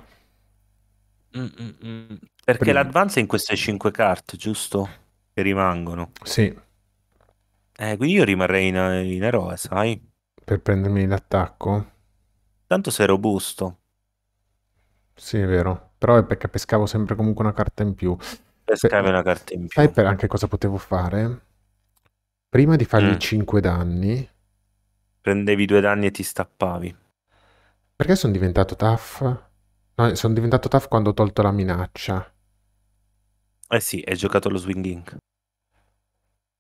Mm, mm, mm, Perché prima. l'advance è in queste 5 carte, giusto? Che rimangono. Sì. Eh, quindi io rimarrei in, in eroe, sai? Per prendermi l'attacco? Tanto sei robusto. Sì, è vero. Però è perché pescavo sempre comunque una carta in più. Pescavi una carta in più. Sai per anche cosa potevo fare? Prima di fargli 5 mm. danni, Prendevi due danni e ti stappavi. Perché sono diventato tough? No, sono diventato tough quando ho tolto la minaccia. Eh sì, hai giocato lo Swing Inc.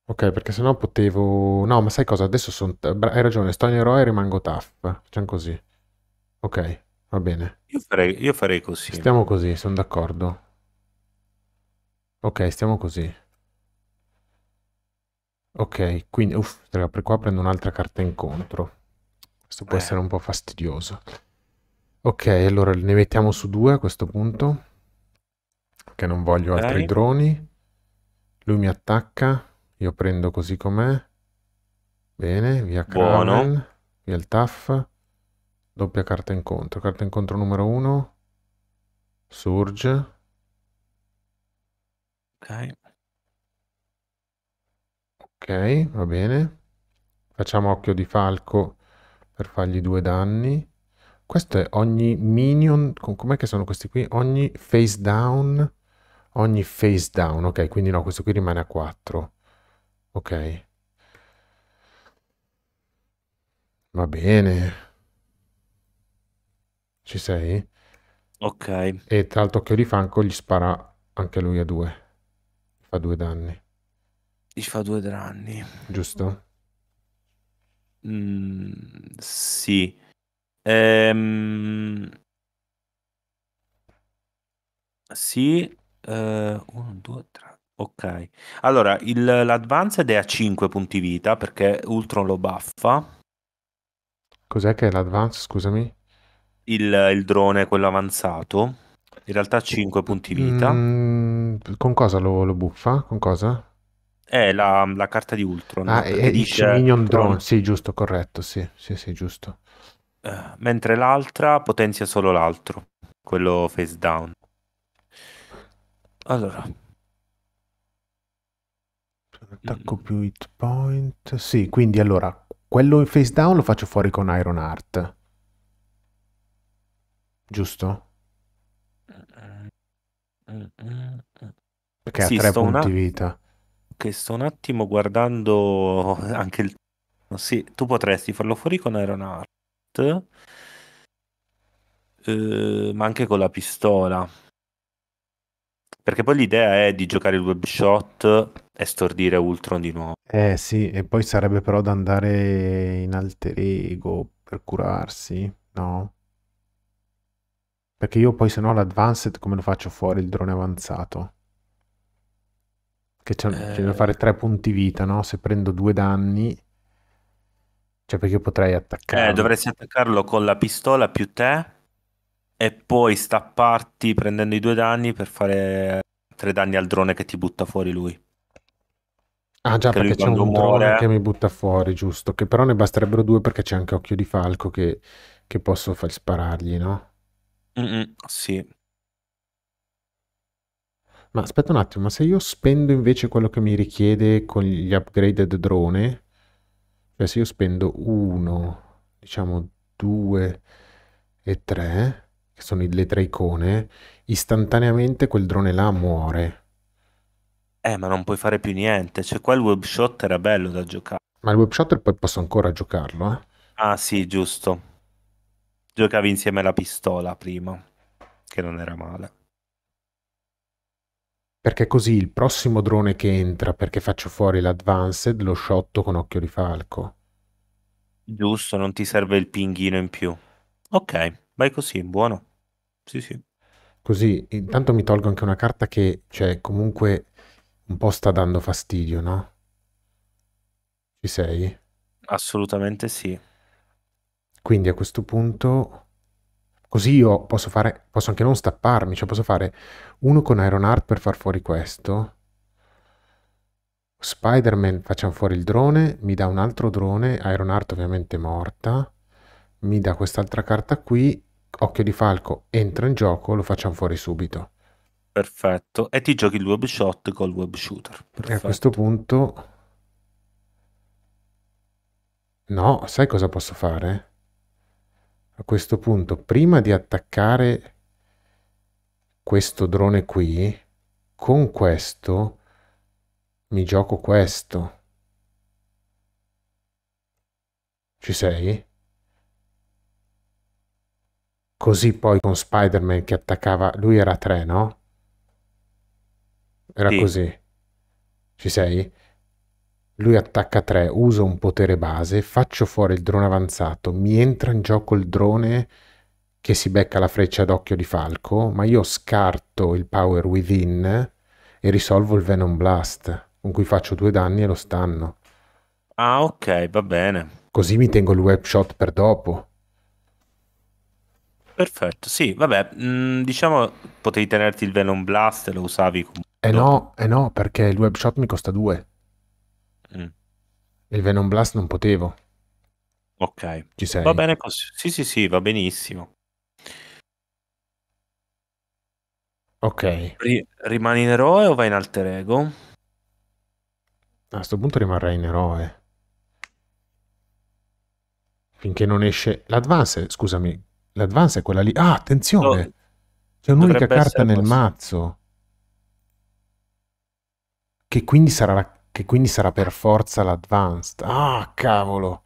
Ok, perché sennò potevo... No, ma sai cosa? Adesso sono... Hai ragione, sto in eroe e rimango tough. Facciamo così. Ok, va bene. Io farei, io farei così. Stiamo così, sono d'accordo. Ok, stiamo così. Ok, quindi uff, per qua prendo un'altra carta incontro. Questo può eh. essere un po' fastidioso. Ok, allora ne mettiamo su due a questo punto. Perché non voglio altri droni. Lui mi attacca. Io prendo così com'è. Bene, via Kraven. Via il TAF. Doppia carta incontro. Carta incontro numero uno. Surge. Ok. Ok, va bene. Facciamo occhio di falco per fargli due danni. Questo è ogni minion, com'è che sono questi qui? Ogni face down, ogni face down. Ok, quindi no, questo qui rimane a 4. Ok. Va bene. Ci sei? Ok. E tra l'altro occhio di falco gli spara anche lui a 2. Fa due danni. Dici fa due o tre anni. Giusto? Mm, sì. Ehm... Sì. Eh, uno, due, tre. Ok. Allora, il, l'advanced è a 5 punti vita perché Ultron lo buffa. Cos'è che è l'advanced, scusami? Il, il drone, quello avanzato. In realtà 5 punti vita. Mm, con cosa lo, lo buffa? Con cosa? È la, la carta di Ultron. Ah, è dice Minion Drone, sì, giusto, corretto, sì, sì, sì giusto. Uh, mentre l'altra potenzia solo l'altro, quello face down. Allora. Attacco più hit point. Sì, quindi allora, quello in face down lo faccio fuori con Iron Heart. Giusto? Mm, mm, mm, Perché ha tre punti una... vita che sto un attimo guardando anche il... Sì, tu potresti farlo fuori con Aeronaut, eh, ma anche con la pistola. Perché poi l'idea è di giocare il web shot e stordire Ultron di nuovo. Eh sì, e poi sarebbe però da andare in alter ego per curarsi, no? Perché io poi se no l'advanced come lo faccio fuori il drone avanzato? Che c'è, eh... c'è cioè, da fare tre punti vita, no? Se prendo due danni... Cioè perché potrei attaccare? Eh, dovresti attaccarlo con la pistola più te e poi stapparti prendendo i due danni per fare tre danni al drone che ti butta fuori lui. Ah già, perché, perché c'è un muore... drone che mi butta fuori, giusto. Che però ne basterebbero due perché c'è anche Occhio di Falco che, che posso far sparargli, no? Mm-mm, sì. Ma aspetta un attimo, ma se io spendo invece quello che mi richiede con gli upgraded drone, cioè se io spendo 1, diciamo 2 e 3, che sono le tre icone, istantaneamente quel drone là muore. Eh, ma non puoi fare più niente. Cioè, qua il webshot era bello da giocare. Ma il webshot poi posso ancora giocarlo, eh? Ah, sì, giusto. Giocavi insieme alla pistola prima, che non era male perché così il prossimo drone che entra perché faccio fuori l'advanced lo shotto con occhio di falco. Giusto, non ti serve il pinghino in più. Ok, vai così, buono. Sì, sì. Così, intanto mi tolgo anche una carta che, cioè, comunque un po' sta dando fastidio, no? Ci sei? Assolutamente sì. Quindi a questo punto Così io posso fare, posso anche non stapparmi, cioè posso fare uno con Iron Art per far fuori questo. Spider-Man facciamo fuori il drone, mi dà un altro drone, Iron Art ovviamente morta, mi dà quest'altra carta qui, Occhio di Falco entra in gioco, lo facciamo fuori subito. Perfetto, e ti giochi il web shot col web shooter. Perfetto. E a questo punto... No, sai cosa posso fare? a questo punto, prima di attaccare questo drone qui, con questo mi gioco questo. Ci sei? Così poi con Spider-Man che attaccava, lui era 3, no? Era sì. così. Ci sei? Lui attacca 3, uso un potere base, faccio fuori il drone avanzato, mi entra in gioco il drone che si becca la freccia d'occhio di Falco, ma io scarto il Power Within e risolvo il Venom Blast, con cui faccio due danni e lo stanno. Ah, ok, va bene. Così mi tengo il web shot per dopo. Perfetto, sì, vabbè, mh, mm, diciamo potevi tenerti il Venom Blast e lo usavi comunque. Eh no, eh no, perché il web shot mi costa due. Mm. Il Venom Blast non potevo. Ok. Ci sei? Va bene così. Sì, sì, sì, va benissimo. Ok. R- rimani in eroe o vai in alter ego? A questo punto rimarrai in eroe. Finché non esce... L'advance, scusami, l'advance è quella lì. Ah, attenzione! No, C'è un'unica carta nel mazzo. Che quindi sarà la... Che quindi sarà per forza l'advanced. Ah, cavolo!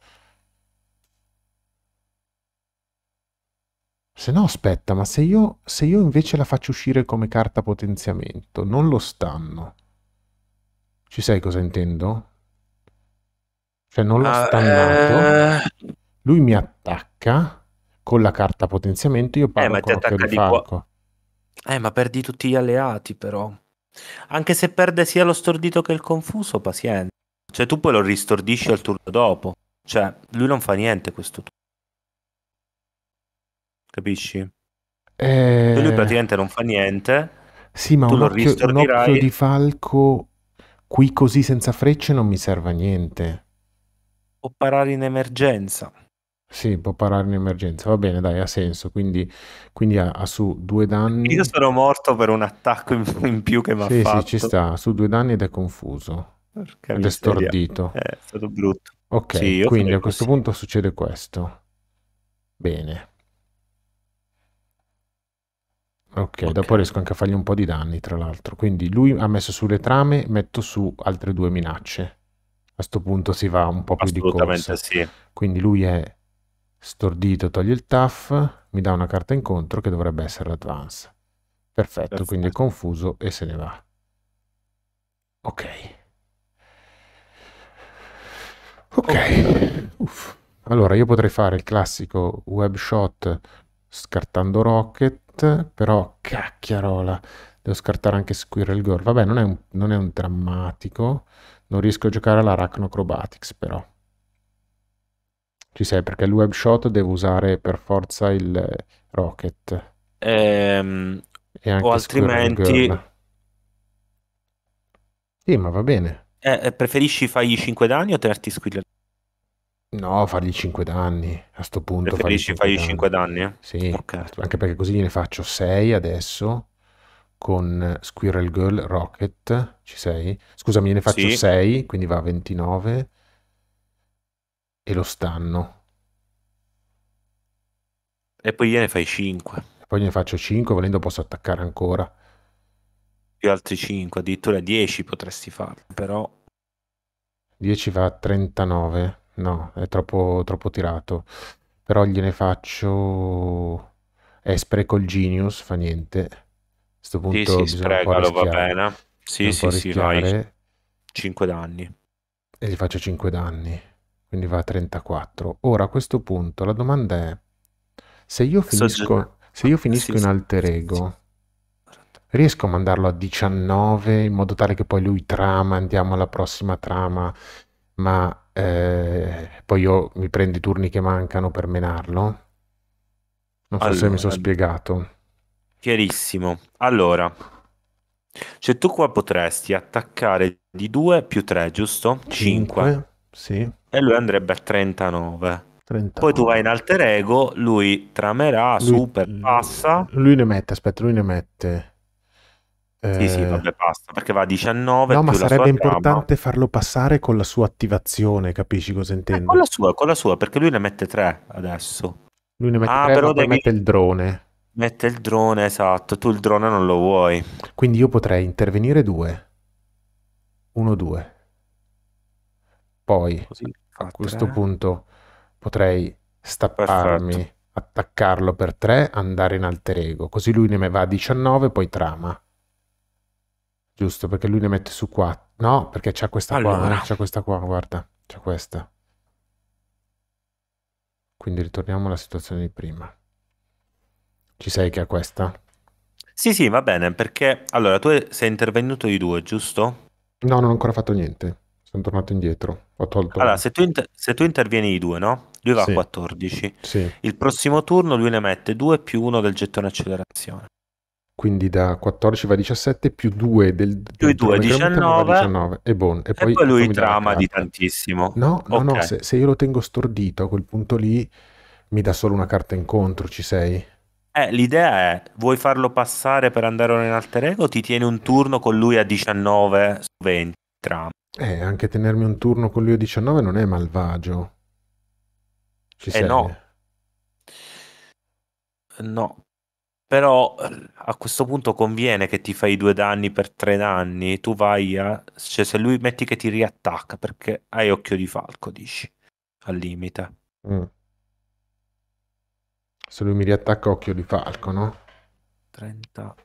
Se no, aspetta, ma se io, se io invece la faccio uscire come carta potenziamento, non lo stanno. Ci sai cosa intendo? Cioè, non l'ho ah, stannato. Uh, eh. Lui mi attacca con la carta potenziamento, io parlo eh, ma con Occhio di Falco. Eh, ma perdi tutti gli alleati, però. Anche se perde sia lo stordito che il confuso, pazienza. Cioè tu poi lo ristordisci al turno dopo. Cioè, lui non fa niente questo turno. Capisci? Eh... Cioè, lui praticamente non fa niente. Sì, ma un occhio, un occhio di falco qui così senza frecce non mi serve a niente. O parare in emergenza. Sì, può parare in emergenza. Va bene, dai, ha senso. Quindi, quindi ha, ha su due danni. Io sono morto per un attacco in, in più che mi ha Sì, fatto. sì, ci sta. Su due danni ed è confuso. Porca ed è stordito. Eh, è stato brutto. Ok, Sì, quindi a questo così. punto succede questo. Bene. Ok, dopo riesco anche a fargli un po' di danni, tra l'altro. Quindi lui ha messo sulle trame, metto su altre due minacce. A questo punto si va un po' più di Assolutamente sì. Quindi lui è Stordito toglie il TAF, mi dà una carta incontro che dovrebbe essere l'advance. Perfetto, Perfetto, quindi è confuso e se ne va. Ok. Ok. Uff. Allora, io potrei fare il classico web shot scartando Rocket, però cacchiarola, devo scartare anche Squirrel Girl. Vabbè, non è un, non è un drammatico, non riesco a giocare all'Arachno Acrobatics però. Ci sei perché il web shot devo usare per forza il rocket. Ehm, o altrimenti... Sì, ma va bene. Eh, eh preferisci fargli 5 danni o tenerti squilla? No, fargli 5 danni a sto punto. Preferisci fargli 5 danni? danni eh? Sì, okay. anche perché così gliene faccio 6 adesso con Squirrel Girl Rocket. Ci sei? Scusami, ne faccio sì. 6, quindi va a 29 e lo stanno. E poi gliene fai 5. Poi ne faccio 5, volendo posso attaccare ancora. Più altri 5, addirittura 10 potresti farlo, però... 10 va a 39? No, è troppo, troppo tirato. Però gliene faccio... Eh, spreco il genius, fa niente. A questo punto sì, sì, sprecalo, va bene. Sì, sì, sì, vai. 5 danni. E gli faccio 5 danni quindi va a 34. Ora a questo punto la domanda è, se io finisco, se io finisco in alter ego, riesco a mandarlo a 19 in modo tale che poi lui trama, andiamo alla prossima trama, ma eh, poi io mi prendo i turni che mancano per menarlo? Non so allora, se mi sono spiegato. Chiarissimo. Allora, cioè tu qua potresti attaccare di 2 più 3, giusto? 5. 5. Sì e lui andrebbe a 39. 39. Poi tu vai in alter ego, lui tramerà, lui, super, passa. Lui ne mette, aspetta, lui ne mette. Eh... Sì, sì, eh, vabbè, basta, perché va a 19. No, ma sarebbe importante trama. farlo passare con la sua attivazione, capisci cosa eh, intendo? Eh, con la sua, con la sua, perché lui ne mette 3 adesso. Lui ne mette ah, 3, però devi... mette il drone. Mette il drone, esatto, tu il drone non lo vuoi. Quindi io potrei intervenire 2. 1-2. Poi... Così a questo eh. punto potrei stapparmi, Perfetto. attaccarlo per 3, andare in alter ego, così lui ne va a 19, poi trama. Giusto, perché lui ne mette su 4. No, perché c'è questa allora. qua, eh, c'è questa qua, guarda, c'è questa. Quindi ritorniamo alla situazione di prima. Ci sei che ha questa? Sì, sì, va bene, perché allora tu sei intervenuto di due, giusto? No, non ho ancora fatto niente. Sono tornato indietro. Ho tolto. Allora, se tu, inter- se tu intervieni i due, no? Lui va sì. a 14. Sì. Il prossimo turno lui ne mette 2 più 1 del gettone accelerazione. Quindi da 14 va a 17 più 2 del, più del 2 19, 19 e, bon. e, poi, e poi lui trama di tantissimo. No, no, okay. no, se, se io lo tengo stordito a quel punto lì mi dà solo una carta incontro, ci sei? Eh, l'idea è, vuoi farlo passare per andare in alter ego? Ti tieni un turno con lui a 19 su 20 trama. Eh, anche tenermi un turno con lui a 19 non è malvagio. Ci eh serve. no. No. Però eh, a questo punto conviene che ti fai due danni per tre danni, tu vai a... Cioè se lui metti che ti riattacca perché hai occhio di falco, dici, al limite. Mm. Se lui mi riattacca occhio di falco, no? 30.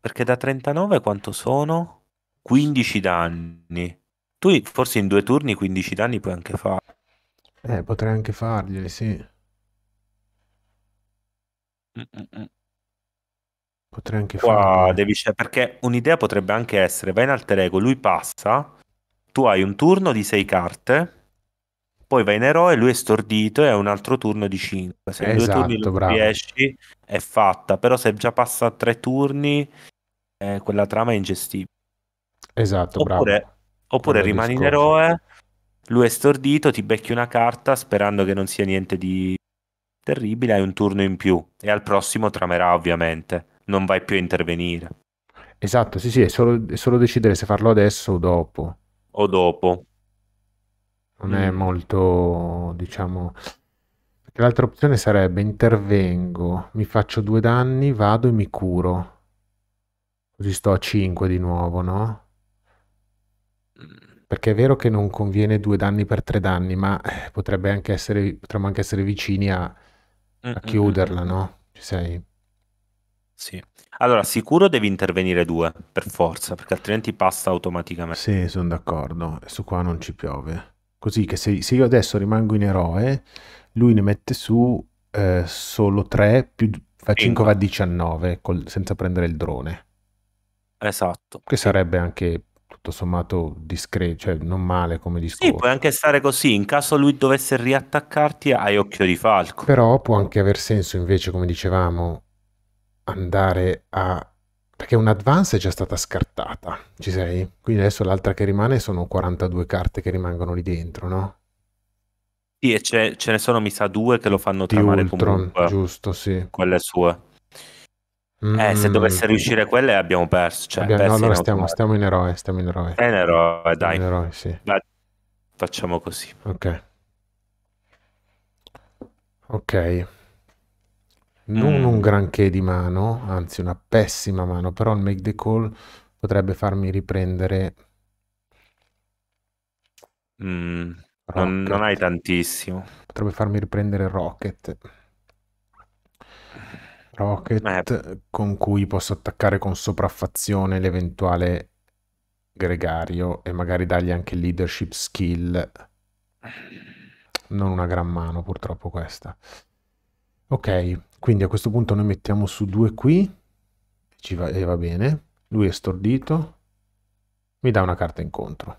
Perché da 39 quanto sono? 15 danni. Tu forse in due turni 15 danni puoi anche fare. Eh, potrei anche farglieli, sì. Mm-mm. Potrei anche farglieli. Devi... Perché un'idea potrebbe anche essere, vai in alter ego, lui passa, tu hai un turno di 6 carte, poi vai in eroe, lui è stordito e ha un altro turno di 5. Se in due turni esatto, riesci, è fatta. Però se già passa tre turni, eh, quella trama è ingestibile. Esatto, Oppure, bravo. Oppure Quello rimani discorso. in eroe, lui è stordito, ti becchi una carta sperando che non sia niente di terribile, hai un turno in più e al prossimo tramerà ovviamente, non vai più a intervenire. Esatto, sì sì, è solo, è solo decidere se farlo adesso o dopo. O dopo. Non mm. è molto, diciamo... Perché l'altra opzione sarebbe intervengo, mi faccio due danni, vado e mi curo. Così sto a 5 di nuovo, no? perché è vero che non conviene due danni per tre danni, ma eh, potrebbe anche essere, potremmo anche essere vicini a, a mm, mm, mm, chiuderla, no? Ci sei? Sì. Allora, sicuro devi intervenire due, per forza, perché altrimenti passa automaticamente. Sì, sono d'accordo, su qua non ci piove. Così che se, se io adesso rimango in eroe, lui ne mette su eh, solo 3 più fa 5 va 19 col, senza prendere il drone. Esatto. Che sarebbe anche tutto sommato discreto, cioè non male come discorso. Sì, puoi anche stare così, in caso lui dovesse riattaccarti hai occhio di falco. Però può anche aver senso invece, come dicevamo, andare a... perché un advance è già stata scartata, ci sei? Quindi adesso l'altra che rimane sono 42 carte che rimangono lì dentro, no? Sì, e ce, ne sono mi sa due che lo fanno di tramare Ultron, comunque. Giusto, sì. Quelle sue. Mm. Eh, se mm. dovesse riuscire quelle abbiamo perso. Cioè, abbiamo, no, allora in stiamo, stiamo, in eroe, stiamo in eroe. È in eroe, dai. In eroe, sì. dai. Facciamo così. Ok. Ok. Non mm. un granché di mano, anzi una pessima mano, però il make the call potrebbe farmi riprendere. Mm. Non, non hai tantissimo. Potrebbe farmi riprendere Rocket. Rocket eh. con cui posso attaccare con sopraffazione l'eventuale gregario e magari dargli anche leadership skill. Non una gran mano purtroppo questa. Ok, quindi a questo punto noi mettiamo su due qui. Ci va, e va bene. Lui è stordito. Mi dà una carta incontro,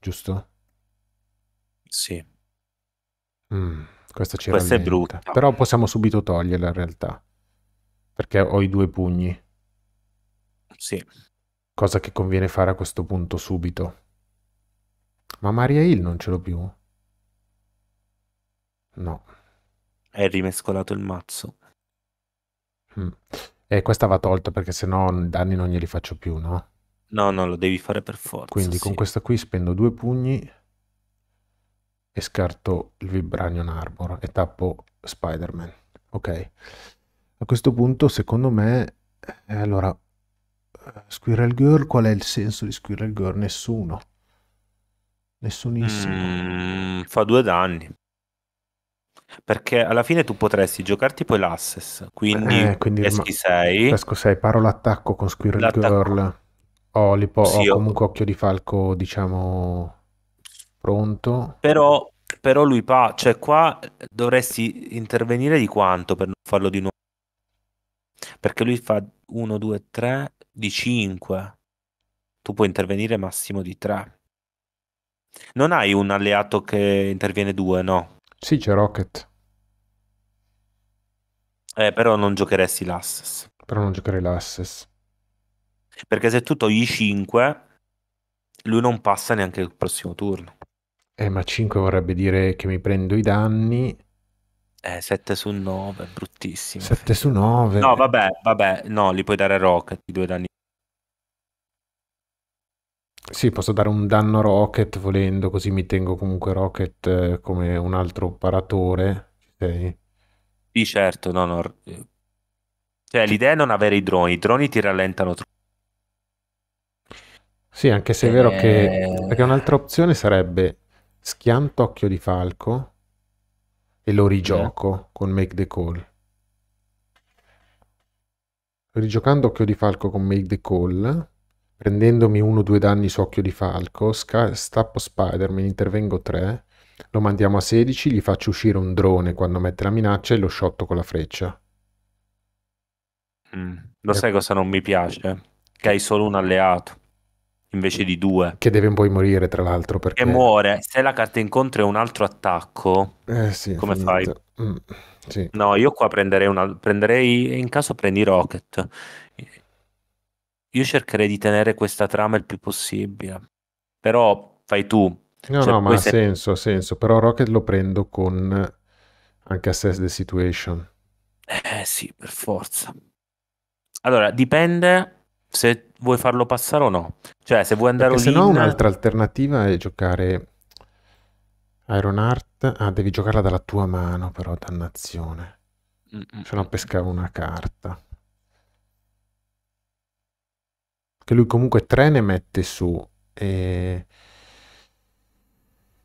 giusto? Sì. Mm, questa ci questa è brutta. Però possiamo subito toglierla in realtà perché ho i due pugni. Sì. Cosa che conviene fare a questo punto subito. Ma Maria Hill non ce l'ho più? No. È rimescolato il mazzo. Mm. E questa va tolta perché sennò danni non glieli faccio più, no? No, no, lo devi fare per forza. Quindi sì. con questa qui spendo due pugni e scarto il Vibranion Arbor e tappo Spider-Man. Ok. A questo punto, secondo me, eh, allora, eh, Squirrel Girl, qual è il senso di Squirrel Girl? Nessuno. Nessunissimo. Mm, fa due danni. Perché alla fine tu potresti giocarti poi l'assess, quindi, eh, quindi peschi 6. Pesco 6, paro l'attacco con Squirrel l'attacco. Girl. Ho, lipo, sì, ho comunque occhio di falco, diciamo, pronto. Però, però lui pa, cioè qua dovresti intervenire di quanto per non farlo di nuovo? perché lui fa 1, 2, 3 di 5. Tu puoi intervenire massimo di 3. Non hai un alleato che interviene 2, no? Sì, c'è Rocket. Eh, però non giocheresti l'asses. Però non giocherei l'asses. Perché se tu togli 5, lui non passa neanche il prossimo turno. Eh, ma 5 vorrebbe dire che mi prendo i danni eh, 7 su 9, bruttissimo. 7 su 9. No, vabbè, vabbè, no, li puoi dare Rocket i due danni. Sì, posso dare un danno Rocket volendo, così mi tengo comunque Rocket eh, come un altro paratore. Okay. Sì, certo, no, no. Cioè, l'idea è non avere i droni, i droni ti rallentano troppo. Sì, anche se è vero che... Eh. Perché un'altra opzione sarebbe schianto occhio di falco e lo rigioco yeah. Certo. con Make the Call. Rigiocando Occhio di Falco con Make the Call, prendendomi uno o due danni su Occhio di Falco, sca- stappo Spider-Man, intervengo 3, lo mandiamo a 16, gli faccio uscire un drone quando mette la minaccia e lo shotto con la freccia. Mm. Lo e eh. sai cosa non mi piace? Che hai solo un alleato invece di due. Che deve poi morire, tra l'altro. Perché... E muore. Se la carta incontro è un altro attacco, eh, sì, come fai? Mm, sì. No, io qua prenderei, una... prenderei. In caso prendi Rocket. Io cercherei di tenere questa trama il più possibile. Però fai tu. No, cioè, no, ma ha se... senso, ha senso. Però Rocket lo prendo con anche Assess the Situation. Eh sì, per forza. Allora, dipende se vuoi farlo passare o no. Cioè, se vuoi andare Perché Se no, un'altra alternativa è giocare Iron Art. Ah, devi giocarla dalla tua mano, però, dannazione. Mm-mm. Se no pescavo una carta. Che lui comunque tre ne mette su. E...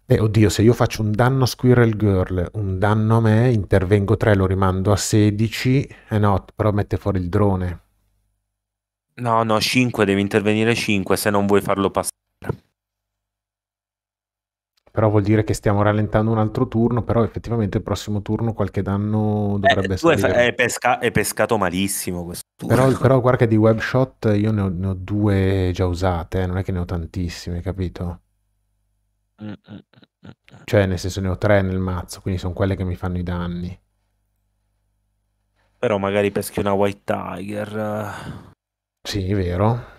Eh, oddio, se io faccio un danno a Squirrel Girl, un danno a me, intervengo 3, lo rimando a 16, eh no, però mette fuori il drone. No, no, 5, devi intervenire 5 se non vuoi farlo passare. Però vuol dire che stiamo rallentando un altro turno, però effettivamente il prossimo turno qualche danno dovrebbe eh, essere... Tu eh, è, pesca- pescato malissimo questo turno. Però, però guarda che di webshot io ne ho, ne ho due già usate, eh, non è che ne ho tantissime, capito? Mm, mm, mm, cioè, nel senso ne ho tre nel mazzo, quindi sono quelle che mi fanno i danni. Però magari peschi una White Tiger. Sì, vero.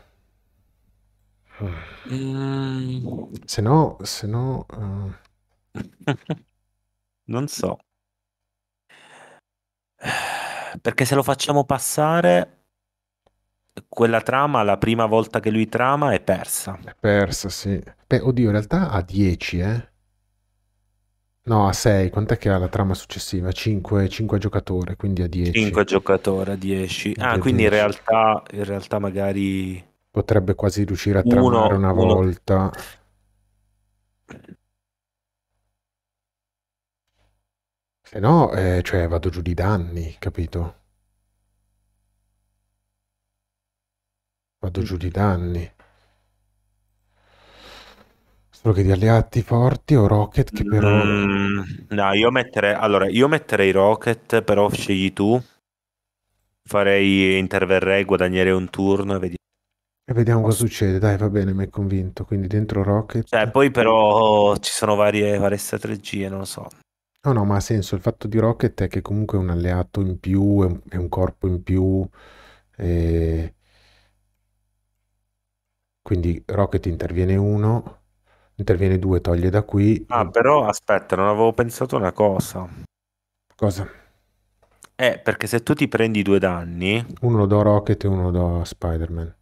Mm. Se no, se no... eh, Non so. Perché se lo facciamo passare, quella trama, la prima volta che lui trama, è persa. è persa, sì. Beh, oddio, in realtà ha 10, eh. No, a 6, quant'è che ha la trama successiva? 5, 5 giocatore, quindi a 10. 5 giocatore a 10. Ah, quindi 10. In, realtà, in realtà magari... Potrebbe quasi riuscire a tramare una uno. volta. Se no, eh, cioè, vado giù di danni, capito? Vado giù di danni. Spero che di alleati forti o Rocket che però... Mm, no, io metterei... Allora, io metterei Rocket, però scegli tu. Farei... Interverrei, guadagnerei un turno e vediamo. E vediamo cosa succede, dai, va bene, mi è convinto. Quindi dentro Rocket. Cioè, poi però ci sono varie, varie strategie, non lo so. No, no, ma ha senso. Il fatto di Rocket è che comunque è un alleato in più, è un, è un corpo in più. E... Quindi Rocket interviene uno, interviene due, toglie da qui. Ah, però aspetta, non avevo pensato una cosa. Cosa? Eh, perché se tu ti prendi due danni... Uno lo do Rocket e uno lo do Spider-Man.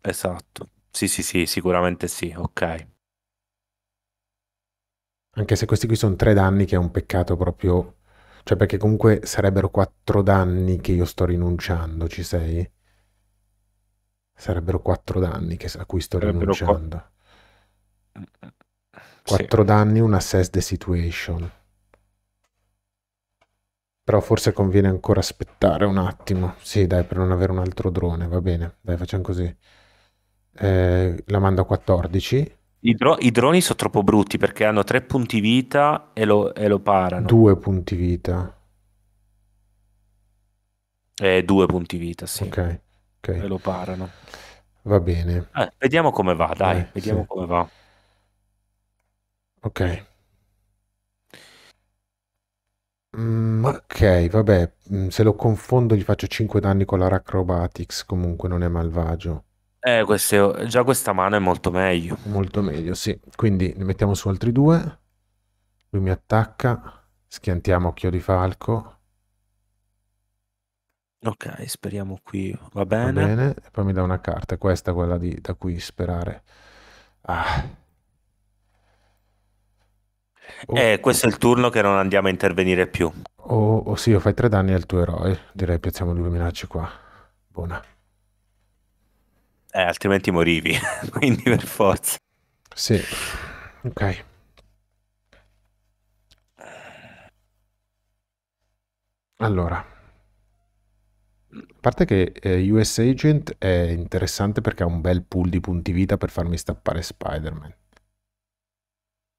Esatto. Sì, sì, sì, sicuramente sì, ok. Anche se questi qui sono tre danni che è un peccato proprio... Cioè, perché comunque sarebbero quattro danni che io sto rinunciando, ci sei? Sarebbero quattro danni che, a cui sto sarebbero rinunciando. Qu- 4 sì. danni, un assess the situation. Però forse conviene ancora aspettare un attimo. Sì, dai, per non avere un altro drone, va bene. Dai, facciamo così. Eh, la mando a 14. I, dro- I, droni sono troppo brutti perché hanno 3 punti vita e lo, e lo parano. 2 punti vita. 2 eh, punti vita, sì. Ok, ok. E lo parano. Va bene. Eh, vediamo come va, dai, eh, vediamo sì. come va. Ok. Mm, ok, vabbè, mm, se lo confondo gli faccio 5 danni con la Acrobatics, comunque non è malvagio. Eh, queste- già questa mano è molto meglio. Molto meglio, sì. Quindi ne mettiamo su altri due. Lui mi attacca. Schiantiamo occhio di falco. Ok, speriamo qui va Va bene. bene. E poi mi dà una carta. Questa è quella di- da cui sperare. Ah. Oh. Eh, questo è il turno che non andiamo a intervenire più. O, oh, o oh sì, o fai tre danni al tuo eroe. Direi piazziamo due minacce qua. Buona. Eh, altrimenti morivi. Quindi per forza. Sì. Ok. Allora. A parte che eh, US Agent è interessante perché ha un bel pool di punti vita per farmi stappare Spider-Man.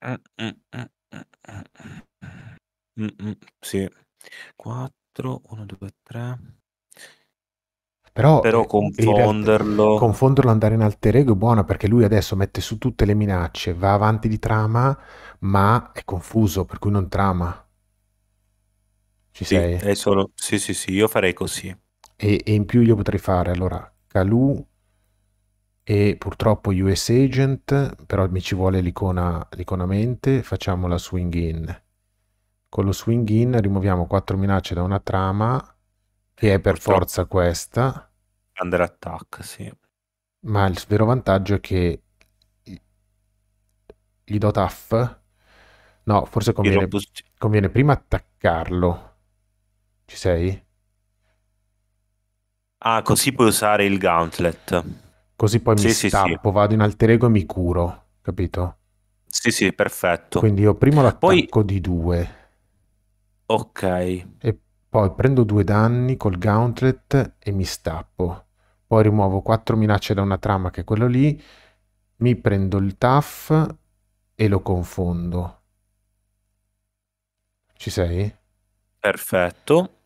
Eh, eh, eh, mm, mm, sì. 4, 1, 2, 3. Però Però eh, realtà confonderlo confonderlo andare in alter ego è buono perché lui adesso mette su tutte le minacce, va avanti di trama, ma è confuso, per cui non trama. Ci Sì, sei? è solo sì, sì, sì, io farei così. E, e in più io potrei fare allora Calù e purtroppo US Agent, però mi ci vuole l'icona, l'icona mente, facciamo la swing in. Con lo swing in rimuoviamo quattro minacce da una trama, che è per forza questa. Under attack, sì. Ma il vero vantaggio è che gli do tough. No, forse conviene, conviene prima attaccarlo. Ci sei? Ah, così puoi usare il gauntlet. Così poi mi sì, stampo, sì. vado in alter ego e mi curo, capito? Sì, sì, perfetto. Quindi io primo l'attacco poi... di due. Ok. E poi prendo due danni col gauntlet e mi stappo. Poi rimuovo quattro minacce da una trama che è quello lì, mi prendo il TAF e lo confondo. Ci sei? Perfetto.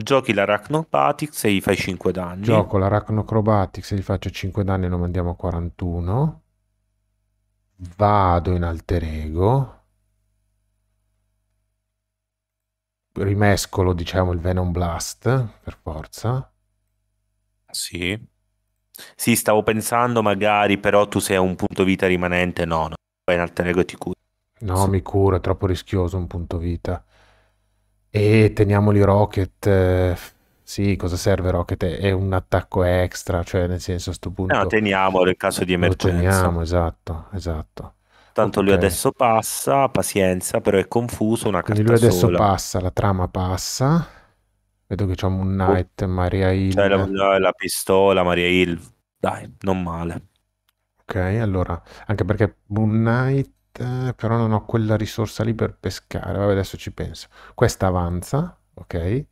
Giochi l'Arachnobatics e gli fai 5 danni. Gioco l'Arachnocrobatics e gli faccio 5 danni e lo mandiamo a 41. Vado in alter ego. Rimescolo, diciamo, il Venom Blast, per forza. Sì. Sì, stavo pensando magari, però tu sei a un punto vita rimanente, no, no. Vai in alter ego e ti cura. No, sì. mi cura, è troppo rischioso un punto vita. E teniamoli Rocket. Eh, sì, cosa serve Rocket? È un attacco extra, cioè nel senso a questo punto... No, teniamolo nel caso di emergenza. Lo teniamo, esatto, esatto. Tanto okay. lui adesso passa, pazienza, però è confuso, una Quindi carta Quindi lui adesso sola. passa, la trama passa. Vedo che oh. c'è un Knight, oh. Maria Hill. Cioè la, la pistola, Maria Hill. Dai, non male. Ok, allora, anche perché Moon Knight eh, però non ho quella risorsa lì per pescare. Vabbè, adesso ci penso. Questa avanza, ok?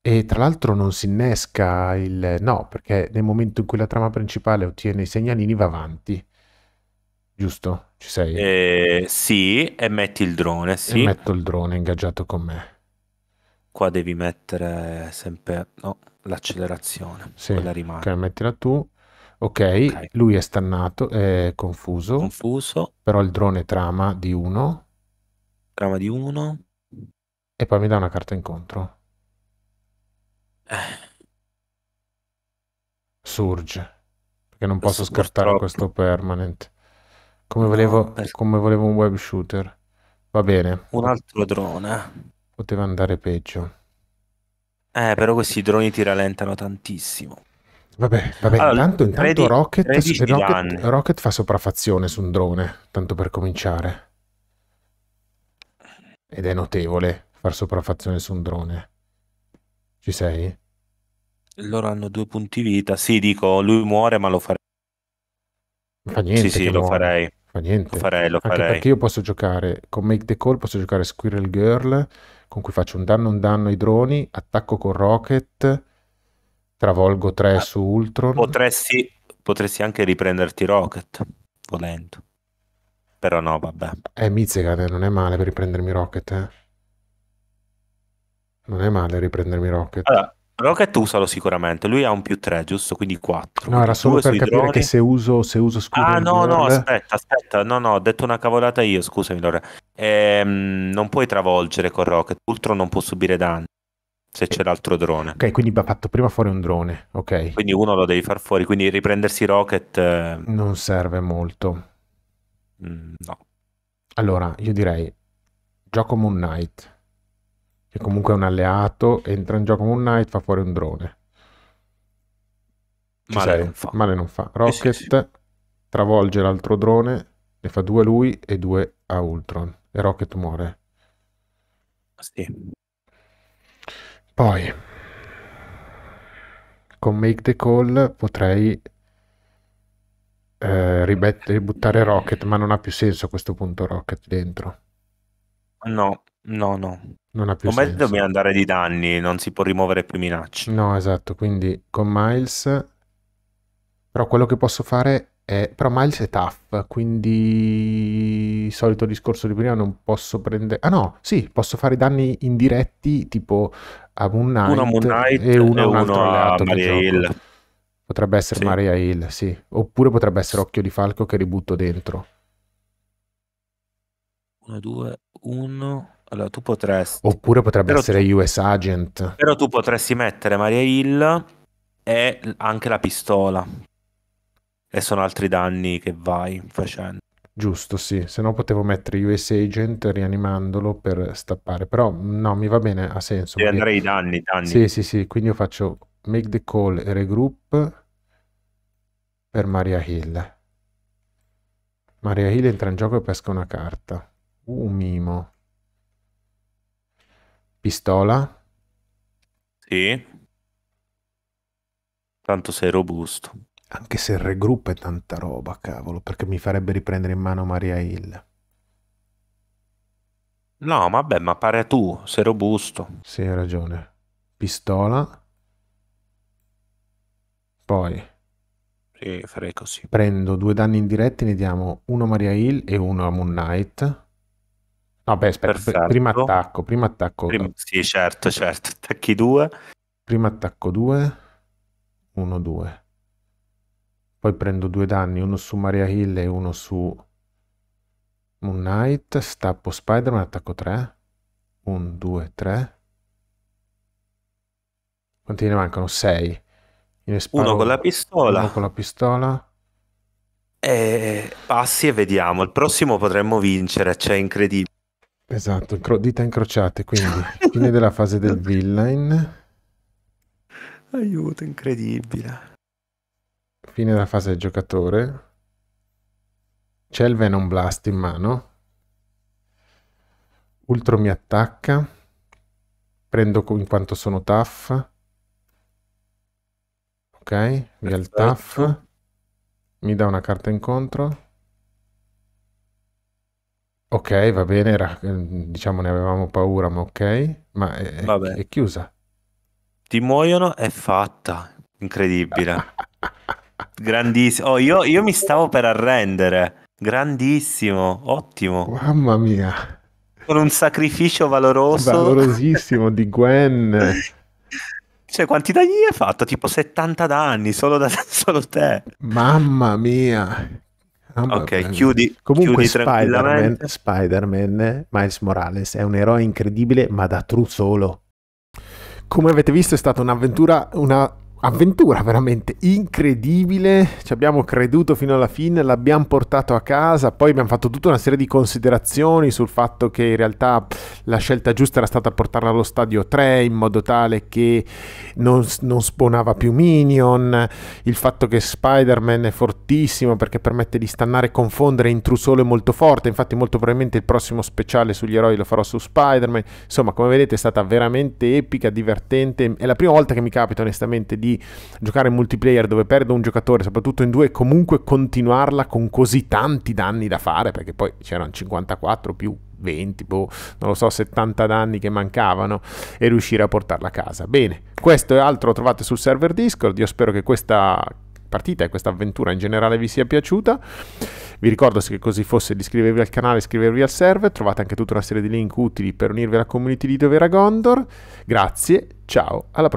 E tra l'altro non si innesca il... No, perché nel momento in cui la trama principale ottiene i segnalini va avanti. Giusto? Ci sei? Eh, sì, e metti il drone, sì. E metto il drone ingaggiato con me. Qua devi mettere sempre no, l'accelerazione, sì, quella rimane. Ok, mettila tu. Okay, ok, lui è stannato, è confuso. Confuso. Però il drone trama di uno. Trama di uno. E poi mi dà una carta incontro. Eh. Surge. Perché non posso scartare questo permanent. Come volevo, no, come volevo un web shooter. Va bene. Un altro drone. Poteva andare peggio. Eh, però questi droni ti rallentano tantissimo. Vabbè, vabbè allora, intanto, intanto 13, Rocket, 13 eh, Rocket, Rocket, fa sopraffazione su un drone, tanto per cominciare. Ed è notevole far sopraffazione su un drone. Ci sei? Loro hanno due punti vita. Sì, dico, lui muore, ma lo farei. Fa niente. Sì, sì, lo farei. Fa niente. Lo farei, lo farei. perché io posso giocare con Make the Call, posso giocare Squirrel Girl, con cui faccio un danno, un danno ai droni, attacco con Rocket Travolgo 3 ah, su Ultron. Potresti, potresti anche riprenderti Rocket, volendo. Però no, vabbè. Eh, Mizzigan eh, non è male per riprendermi Rocket, eh. Non è male riprendermi Rocket. Allora, Rocket usalo sicuramente, lui ha un più 3, giusto? Quindi 4. No, era solo per capire droni. che se uso, se uso scusa. Ah, no, no, aspetta, aspetta, no, no, ho detto una cavolata io, scusami Lore. Ehm, non puoi travolgere con Rocket, Ultron non può subire danni se c'è l'altro drone. Ok, quindi va fatto prima fuori un drone, ok. Quindi uno lo devi far fuori, quindi riprendersi Rocket... Eh... Non serve molto. Mm, no. Allora, io direi, gioco Moon Knight, che comunque è un alleato, entra in gioco Moon Knight, fa fuori un drone. Ci male sei? non fa. Male non fa. Rocket eh sì, sì. travolge l'altro drone, ne fa due lui e due a Ultron, e Rocket muore. Sì. Poi con Make the Call potrei eh, ribett- buttare Rocket, ma non ha più senso a questo punto Rocket dentro. No, no, no. Non ha più Come senso. dobbiamo andare di danni, non si può rimuovere più minacce. No, esatto, quindi con Miles... Però quello che posso fare è... Però Miles è tough, quindi... Solito discorso di prima, non posso prendere... Ah no, sì, posso fare danni indiretti, tipo a Moon Knight, uno a Moon Knight e uno, e uno a Maria diciamo, Hill. Potrebbe essere sì. Maria Hill, sì. Oppure potrebbe essere Occhio di Falco che ributto dentro. Uno, due, uno. Allora tu potresti. Oppure potrebbe però essere tu... US Agent. Però tu potresti mettere Maria Hill e anche la pistola. E sono altri danni che vai facendo. Giusto, sì, se no potevo mettere US Agent rianimandolo per stappare, però no, mi va bene, ha senso. Devi andare i danni, danni. Sì, sì, sì, quindi io faccio make the call e regroup per Maria Hill. Maria Hill entra in gioco e pesca una carta. Uh, un mimo. Pistola? Sì. Tanto sei robusto. Anche se il regruppo è tanta roba, cavolo, perché mi farebbe riprendere in mano Maria Hill. No, vabbè, ma pare tu, sei robusto. Sì, hai ragione. Pistola. Poi. Sì, farei così. Prendo due danni indiretti, ne diamo uno a Maria Hill e uno a Moon Knight. No, beh, aspetta, Perfetto. prima attacco, prima attacco. Prima, sì, certo, certo. Attacchi due. Prima attacco due. Uno, due. Poi prendo due danni, uno su Maria Hill e uno su Moon Knight. Stappo Spider-Man, attacco 3. 1, 2, 3. Quanti ne mancano? 6. Uno con la pistola. Uno con la pistola. E passi e vediamo. Il prossimo potremmo vincere, c'è cioè incredibile. Esatto, incro- dita incrociate, quindi fine della fase del villain. Aiuto, incredibile. Fine della fase del giocatore. C'è il Venom Blast in mano. Ultro mi attacca. Prendo in quanto sono tough. Ok, via il tough. Mi dà una carta incontro. Ok, va bene, era, ehm, diciamo ne avevamo paura, ma ok, ma è, è chiusa. Ti muoiono, è fatta, incredibile. Grandissimo. Oh, io, io mi stavo per arrendere. Grandissimo, ottimo. Mamma mia. Con un sacrificio valoroso. Valorosissimo di Gwen. Cioè, quanti danni hai fatto? Tipo 70 danni, solo, da, solo te. Mamma mia. Mamma ok, mia. chiudi. Comunque chiudi Spider-Man, Spider-Man, Miles Morales è un eroe incredibile, ma da solo. Come avete visto è stata un'avventura, una avventura veramente incredibile, ci abbiamo creduto fino alla fine, l'abbiamo portato a casa, poi abbiamo fatto tutta una serie di considerazioni sul fatto che in realtà la scelta giusta era stata portarla allo stadio 3 in modo tale che non, non spawnava più Minion, il fatto che Spider-Man è fortissimo perché permette di stannare, confondere, intrusolo è molto forte, infatti molto probabilmente il prossimo speciale sugli eroi lo farò su Spider-Man, insomma come vedete è stata veramente epica, divertente, è la prima volta che mi capita onestamente di giocare in multiplayer dove perdo un giocatore, soprattutto in due, e comunque continuarla con così tanti danni da fare, perché poi c'erano 54 più 20, boh, non lo so, 70 danni che mancavano e riuscire a portarla a casa. Bene, questo e altro lo trovate sul server Discord, io spero che questa partita e questa avventura in generale vi sia piaciuta. Vi ricordo se così fosse di iscrivervi al canale, iscrivervi al server, trovate anche tutta una serie di link utili per unirvi alla community di Dovera Gondor. Grazie, ciao, alla prossima.